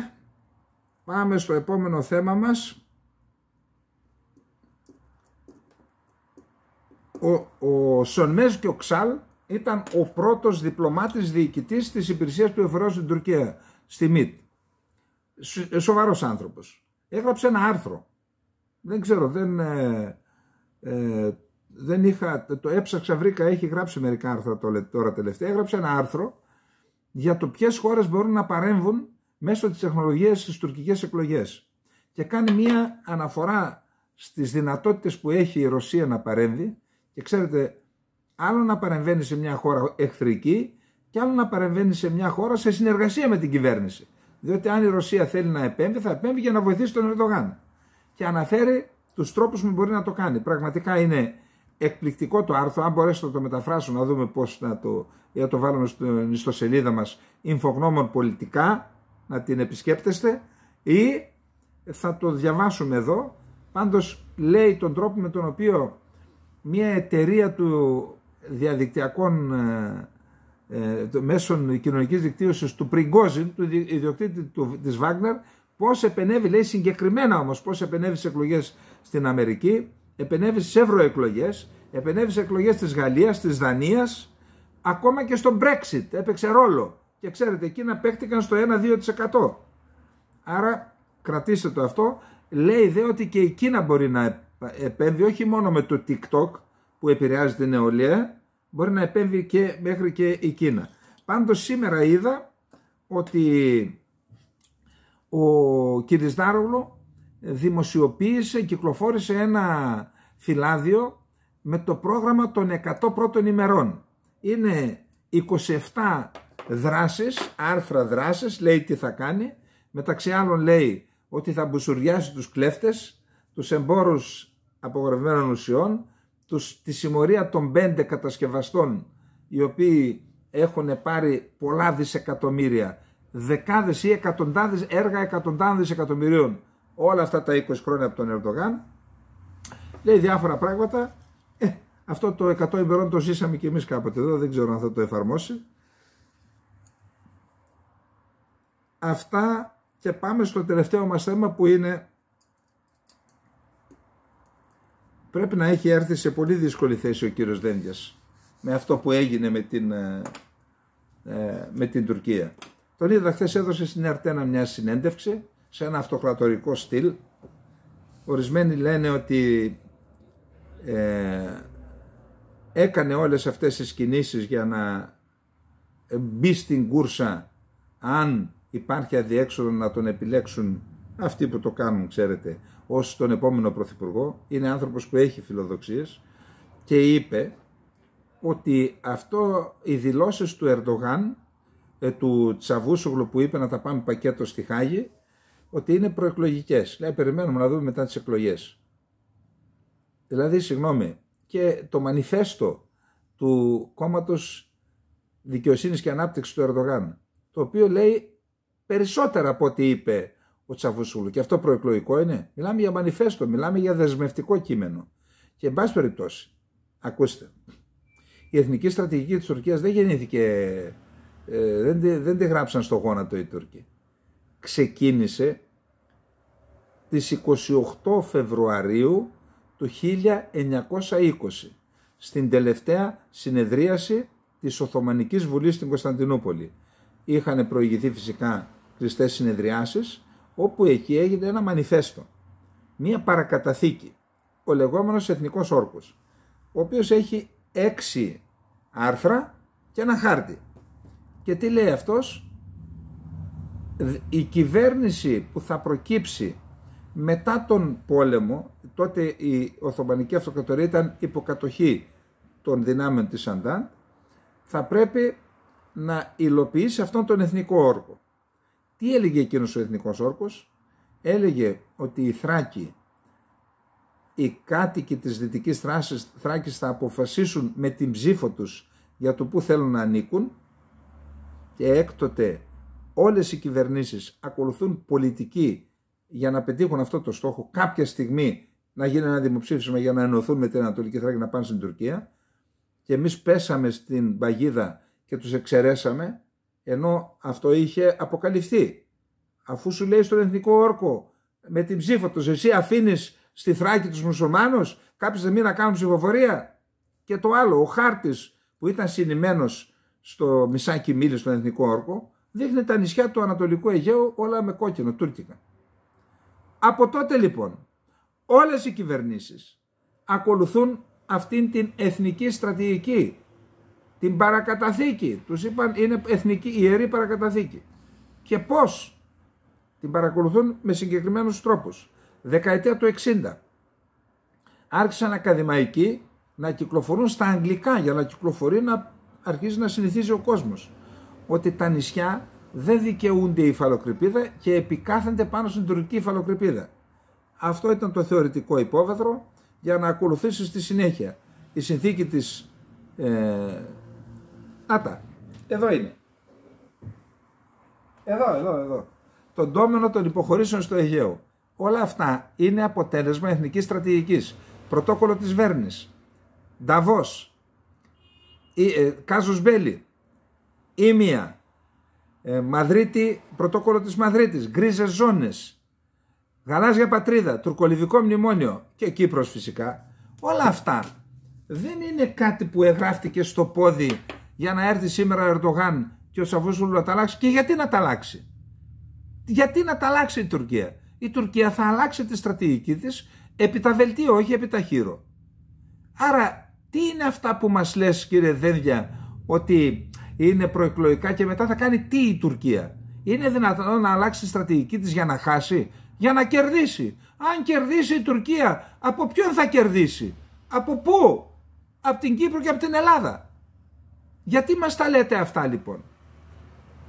Πάμε στο επόμενο θέμα μας. Ο, ο Σονμές Κιοξάλ ο ήταν ο πρώτος διπλωμάτης διοικητής της υπηρεσίας Πληροφοριών στην Τουρκία, στη ΜΙΤ. Σοβαρός άνθρωπος έγραψε ένα άρθρο. Δεν ξέρω, δεν, ε, ε, δεν είχα, το έψαξα, βρήκα, έχει γράψει μερικά άρθρα τώρα τελευταία, έγραψε ένα άρθρο για το ποιες χώρες μπορούν να παρέμβουν μέσω της τεχνολογίας στις τουρκικές εκλογές. Και κάνει μία αναφορά στις δυνατότητες που έχει η Ρωσία να παρέμβει και ξέρετε, άλλο να παρεμβαίνει σε μια χώρα εχθρική και άλλο να παρεμβαίνει σε μια χώρα σε συνεργασία με την κυβέρνηση. Διότι αν η Ρωσία θέλει να επέμβει, θα επέμβει για να βοηθήσει τον Ερντογάν. Και αναφέρει τους τρόπους που μπορεί να το κάνει. Πραγματικά είναι εκπληκτικό το άρθρο. Αν μπορέσω να το μεταφράσω, να δούμε πώς να το. το βάλουμε στην ιστοσελίδα μας Infognomon Πολιτικά, να την επισκέπτεστε. Ή θα το διαβάσουμε εδώ. Πάντως λέει τον τρόπο με τον οποίο μια εταιρεία του διαδικτυακών ε, ε, το, μέσων κοινωνικής δικτύωσης του Πριγκόζιν, του ιδιοκτήτη τη της πώς επενεύει, λέει συγκεκριμένα όμως, πώς επενεύει στι εκλογές στην Αμερική, επενεύει στις ευρωεκλογές, επενεύει στις εκλογές της Γαλλίας, της Δανίας, ακόμα και στο Brexit έπαιξε ρόλο. Και ξέρετε, εκείνα παίχτηκαν στο 1-2%. Άρα κρατήστε το αυτό. Λέει δε ότι και η Κίνα μπορεί να επέμβει όχι μόνο με το TikTok που επηρεάζει την νεολαία, Μπορεί να επέμβει και μέχρι και η Κίνα. Πάντως σήμερα είδα ότι ο Δάρογλου δημοσιοποίησε, κυκλοφόρησε ένα φυλάδιο με το πρόγραμμα των 100 πρώτων ημερών. Είναι 27 δράσεις, άρθρα δράσεις, λέει τι θα κάνει. Μεταξύ άλλων λέει ότι θα μπουσουριάσει τους κλέφτες, τους εμπόρους απογορευμένων ουσιών, τους, τη συμμορία των πέντε κατασκευαστών οι οποίοι έχουν πάρει πολλά δισεκατομμύρια, δεκάδες ή εκατοντάδες έργα εκατοντάδες εκατομμυρίων, όλα αυτά τα 20 χρόνια από τον Ερντογάν, λέει διάφορα πράγματα. Ε, αυτό το 100 ημερών το ζήσαμε και εμείς κάποτε εδώ, δεν ξέρω αν θα το εφαρμόσει. Αυτά και πάμε στο τελευταίο μας θέμα που είναι πρέπει να έχει έρθει σε πολύ δύσκολη θέση ο κύριος Δένδιας με αυτό που έγινε με την, ε, ε, με την Τουρκία. Τον είδα χθες έδωσε στην Αρτένα μια συνέντευξη σε ένα αυτοκρατορικό στυλ. Ορισμένοι λένε ότι ε, έκανε όλες αυτές τις κινήσεις για να μπει στην κούρσα αν υπάρχει αδιέξοδο να τον επιλέξουν αυτοί που το κάνουν, ξέρετε, ως τον επόμενο πρωθυπουργό, είναι άνθρωπος που έχει φιλοδοξίες και είπε ότι αυτό, οι δηλώσεις του Ερντογάν, ε, του Τσαβούσογλου που είπε να τα πάμε πακέτο στη Χάγη, ότι είναι προεκλογικές. Λέει, περιμένουμε να δούμε μετά τις εκλογές. Δηλαδή, συγγνώμη, και το μανιφέστο του κόμματος Δικαιοσύνης και Ανάπτυξης του Ερντογάν, το οποίο λέει περισσότερα από ό,τι είπε ο Τσαβουσούλου. Και αυτό προεκλογικό είναι. Μιλάμε για μανιφέστο, μιλάμε για δεσμευτικό κείμενο. Και εν πάση περιπτώσει, ακούστε, η εθνική στρατηγική της Τουρκίας δεν γεννήθηκε, ε, δεν, δεν τη γράψαν στο γόνατο οι Τούρκοι. Ξεκίνησε τις 28 Φεβρουαρίου του 1920 στην τελευταία συνεδρίαση της Οθωμανικής Βουλής στην Κωνσταντινούπολη. Είχαν προηγηθεί φυσικά κριστές συνεδριάσεις όπου εκεί έγινε ένα μανιφέστο, μία παρακαταθήκη, ο λεγόμενος Εθνικός Όρκος, ο οποίος έχει έξι άρθρα και ένα χάρτη. Και τι λέει αυτός, η κυβέρνηση που θα προκύψει μετά τον πόλεμο, τότε η Οθωμανική Αυτοκρατορία ήταν υποκατοχή των δυνάμεων της Αντάν, θα πρέπει να υλοποιήσει αυτόν τον εθνικό όρκο. Τι έλεγε εκείνος ο εθνικός Όρκος. Έλεγε ότι η Θράκη, οι κάτοικοι της δυτικής Θράκη Θράκης θα αποφασίσουν με την ψήφο τους για το που θέλουν να ανήκουν και έκτοτε όλες οι κυβερνήσεις ακολουθούν πολιτική για να πετύχουν αυτό το στόχο κάποια στιγμή να γίνει ένα δημοψήφισμα για να ενωθούν με την Ανατολική Θράκη να πάνε στην Τουρκία και εμείς πέσαμε στην παγίδα και τους εξαιρέσαμε ενώ αυτό είχε αποκαλυφθεί. Αφού σου λέει στον εθνικό όρκο με την ψήφα τους, εσύ αφήνεις στη Θράκη τους μουσουλμάνους δεν μείνει να κάνουν ψηφοφορία. Και το άλλο, ο χάρτης που ήταν συνημμένο στο Μισάκι Μίλη στον εθνικό όρκο, δείχνει τα νησιά του Ανατολικού Αιγαίου όλα με κόκκινο, τουρκικά. Από τότε λοιπόν, όλες οι κυβερνήσεις ακολουθούν αυτήν την εθνική στρατηγική την παρακαταθήκη. Τους είπαν είναι εθνική ιερή παρακαταθήκη. Και πώς την παρακολουθούν με συγκεκριμένους τρόπους. Δεκαετία του 60 άρχισαν ακαδημαϊκοί να κυκλοφορούν στα αγγλικά για να κυκλοφορεί να αρχίζει να συνηθίζει ο κόσμος ότι τα νησιά δεν δικαιούνται η υφαλοκρηπίδα και επικάθενται πάνω στην τουρκική υφαλοκρηπίδα Αυτό ήταν το θεωρητικό υπόβαθρο για να ακολουθήσει στη συνέχεια η συνθήκη της ε, Άτα, εδώ είναι. Εδώ, εδώ, εδώ. Το ντόμενο των υποχωρήσεων στο Αιγαίο. Όλα αυτά είναι αποτέλεσμα εθνικής στρατηγικής. Πρωτόκολλο της Βέρνης. Νταβός. Ε, ε, Κάζος Μπέλη. Ήμια. Ε, Μαδρίτη, πρωτόκολλο της Μαδρίτης. Γκρίζες ζώνες. Γαλάζια πατρίδα, τουρκολιβικό μνημόνιο και Κύπρος φυσικά. Όλα αυτά δεν είναι κάτι που εγγράφτηκε στο πόδι για να έρθει σήμερα ο Ερντογάν και ο Σαββούσουλου να τα αλλάξει. Και γιατί να τα αλλάξει. Γιατί να τα αλλάξει η Τουρκία. Η Τουρκία θα αλλάξει τη στρατηγική της επί τα βελτίο, όχι επί τα χείρο. Άρα τι είναι αυτά που μας λες κύριε Δένδια ότι είναι προεκλογικά και μετά θα κάνει τι η Τουρκία. Είναι δυνατόν να αλλάξει τη στρατηγική της για να χάσει, για να κερδίσει. Αν κερδίσει η Τουρκία, από ποιον θα κερδίσει, από πού, από την Κύπρο και από την Ελλάδα. Γιατί μας τα λέτε αυτά λοιπόν.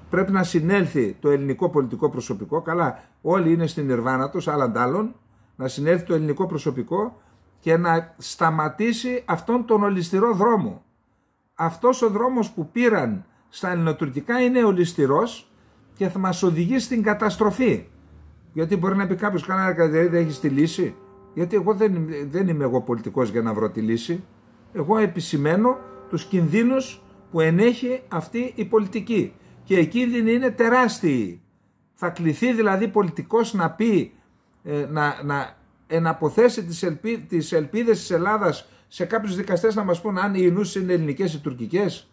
Πρέπει να συνέλθει το ελληνικό πολιτικό προσωπικό, καλά όλοι είναι στην Ιρβάνα τους, άλλα άλλων, να συνέλθει το ελληνικό προσωπικό και να σταματήσει αυτόν τον ολιστηρό δρόμο. Αυτός ο δρόμος που πήραν στα ελληνοτουρκικά είναι ολιστηρός και θα μας οδηγεί στην καταστροφή. Γιατί μπορεί να πει κάποιος κανένα δεν έχεις τη λύση. Γιατί εγώ δεν, δεν είμαι εγώ πολιτικός για να βρω τη λύση. Εγώ επισημαίνω τους κινδύνους που ενέχει αυτή η πολιτική. Και εκεί κίνδυνοι είναι τεράστιοι. Θα κληθεί δηλαδή πολιτικός να πει, ε, να, να εναποθέσει τις, ελπί, τις ελπίδες της Ελλάδας σε κάποιους δικαστές να μας πούν αν οι Ινούς είναι ελληνικές ή τουρκικές.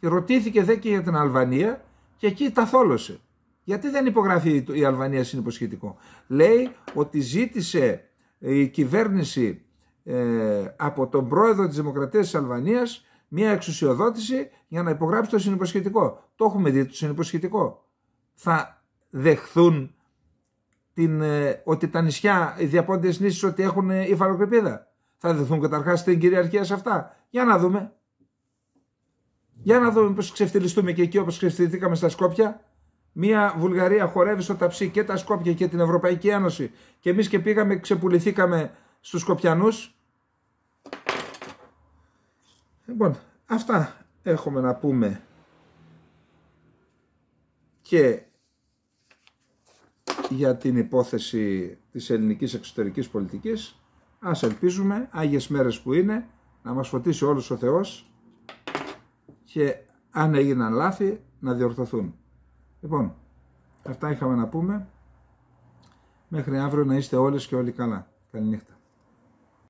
Και ρωτήθηκε δε και για την Αλβανία και εκεί τα θόλωσε. Γιατί δεν υπογράφει η Αλβανία συνυποσχετικό. Λέει ότι ζήτησε η κυβέρνηση ε, από τον πρόεδρο της Δημοκρατίας της Αλβανίας μια εξουσιοδότηση για να υπογράψει το συνυποσχετικό. Το έχουμε δει το συνυποσχετικό. Θα δεχθούν την, ε, ότι τα νησιά, οι διαπόντε νήσεις, ότι έχουν υφαλοκρηπίδα. Ε, Θα δεχθούν καταρχάς την κυριαρχία σε αυτά. Για να δούμε. Για να δούμε πώς ξεφτυλιστούμε και εκεί όπως ξεφτυλιστήκαμε στα Σκόπια. Μια Βουλγαρία χορεύει στο ταψί και τα Σκόπια και την Ευρωπαϊκή Ένωση. Και εμείς και πήγαμε, ξεπουληθήκαμε στους Σκοπιανούς Λοιπόν, αυτά έχουμε να πούμε και για την υπόθεση της ελληνικής εξωτερικής πολιτικής. Ας ελπίζουμε, άγιες μέρες που είναι, να μας φωτίσει όλους ο Θεός και αν έγιναν λάθη να διορθωθούν. Λοιπόν, αυτά είχαμε να πούμε. Μέχρι αύριο να είστε όλες και όλοι καλά. Καληνύχτα.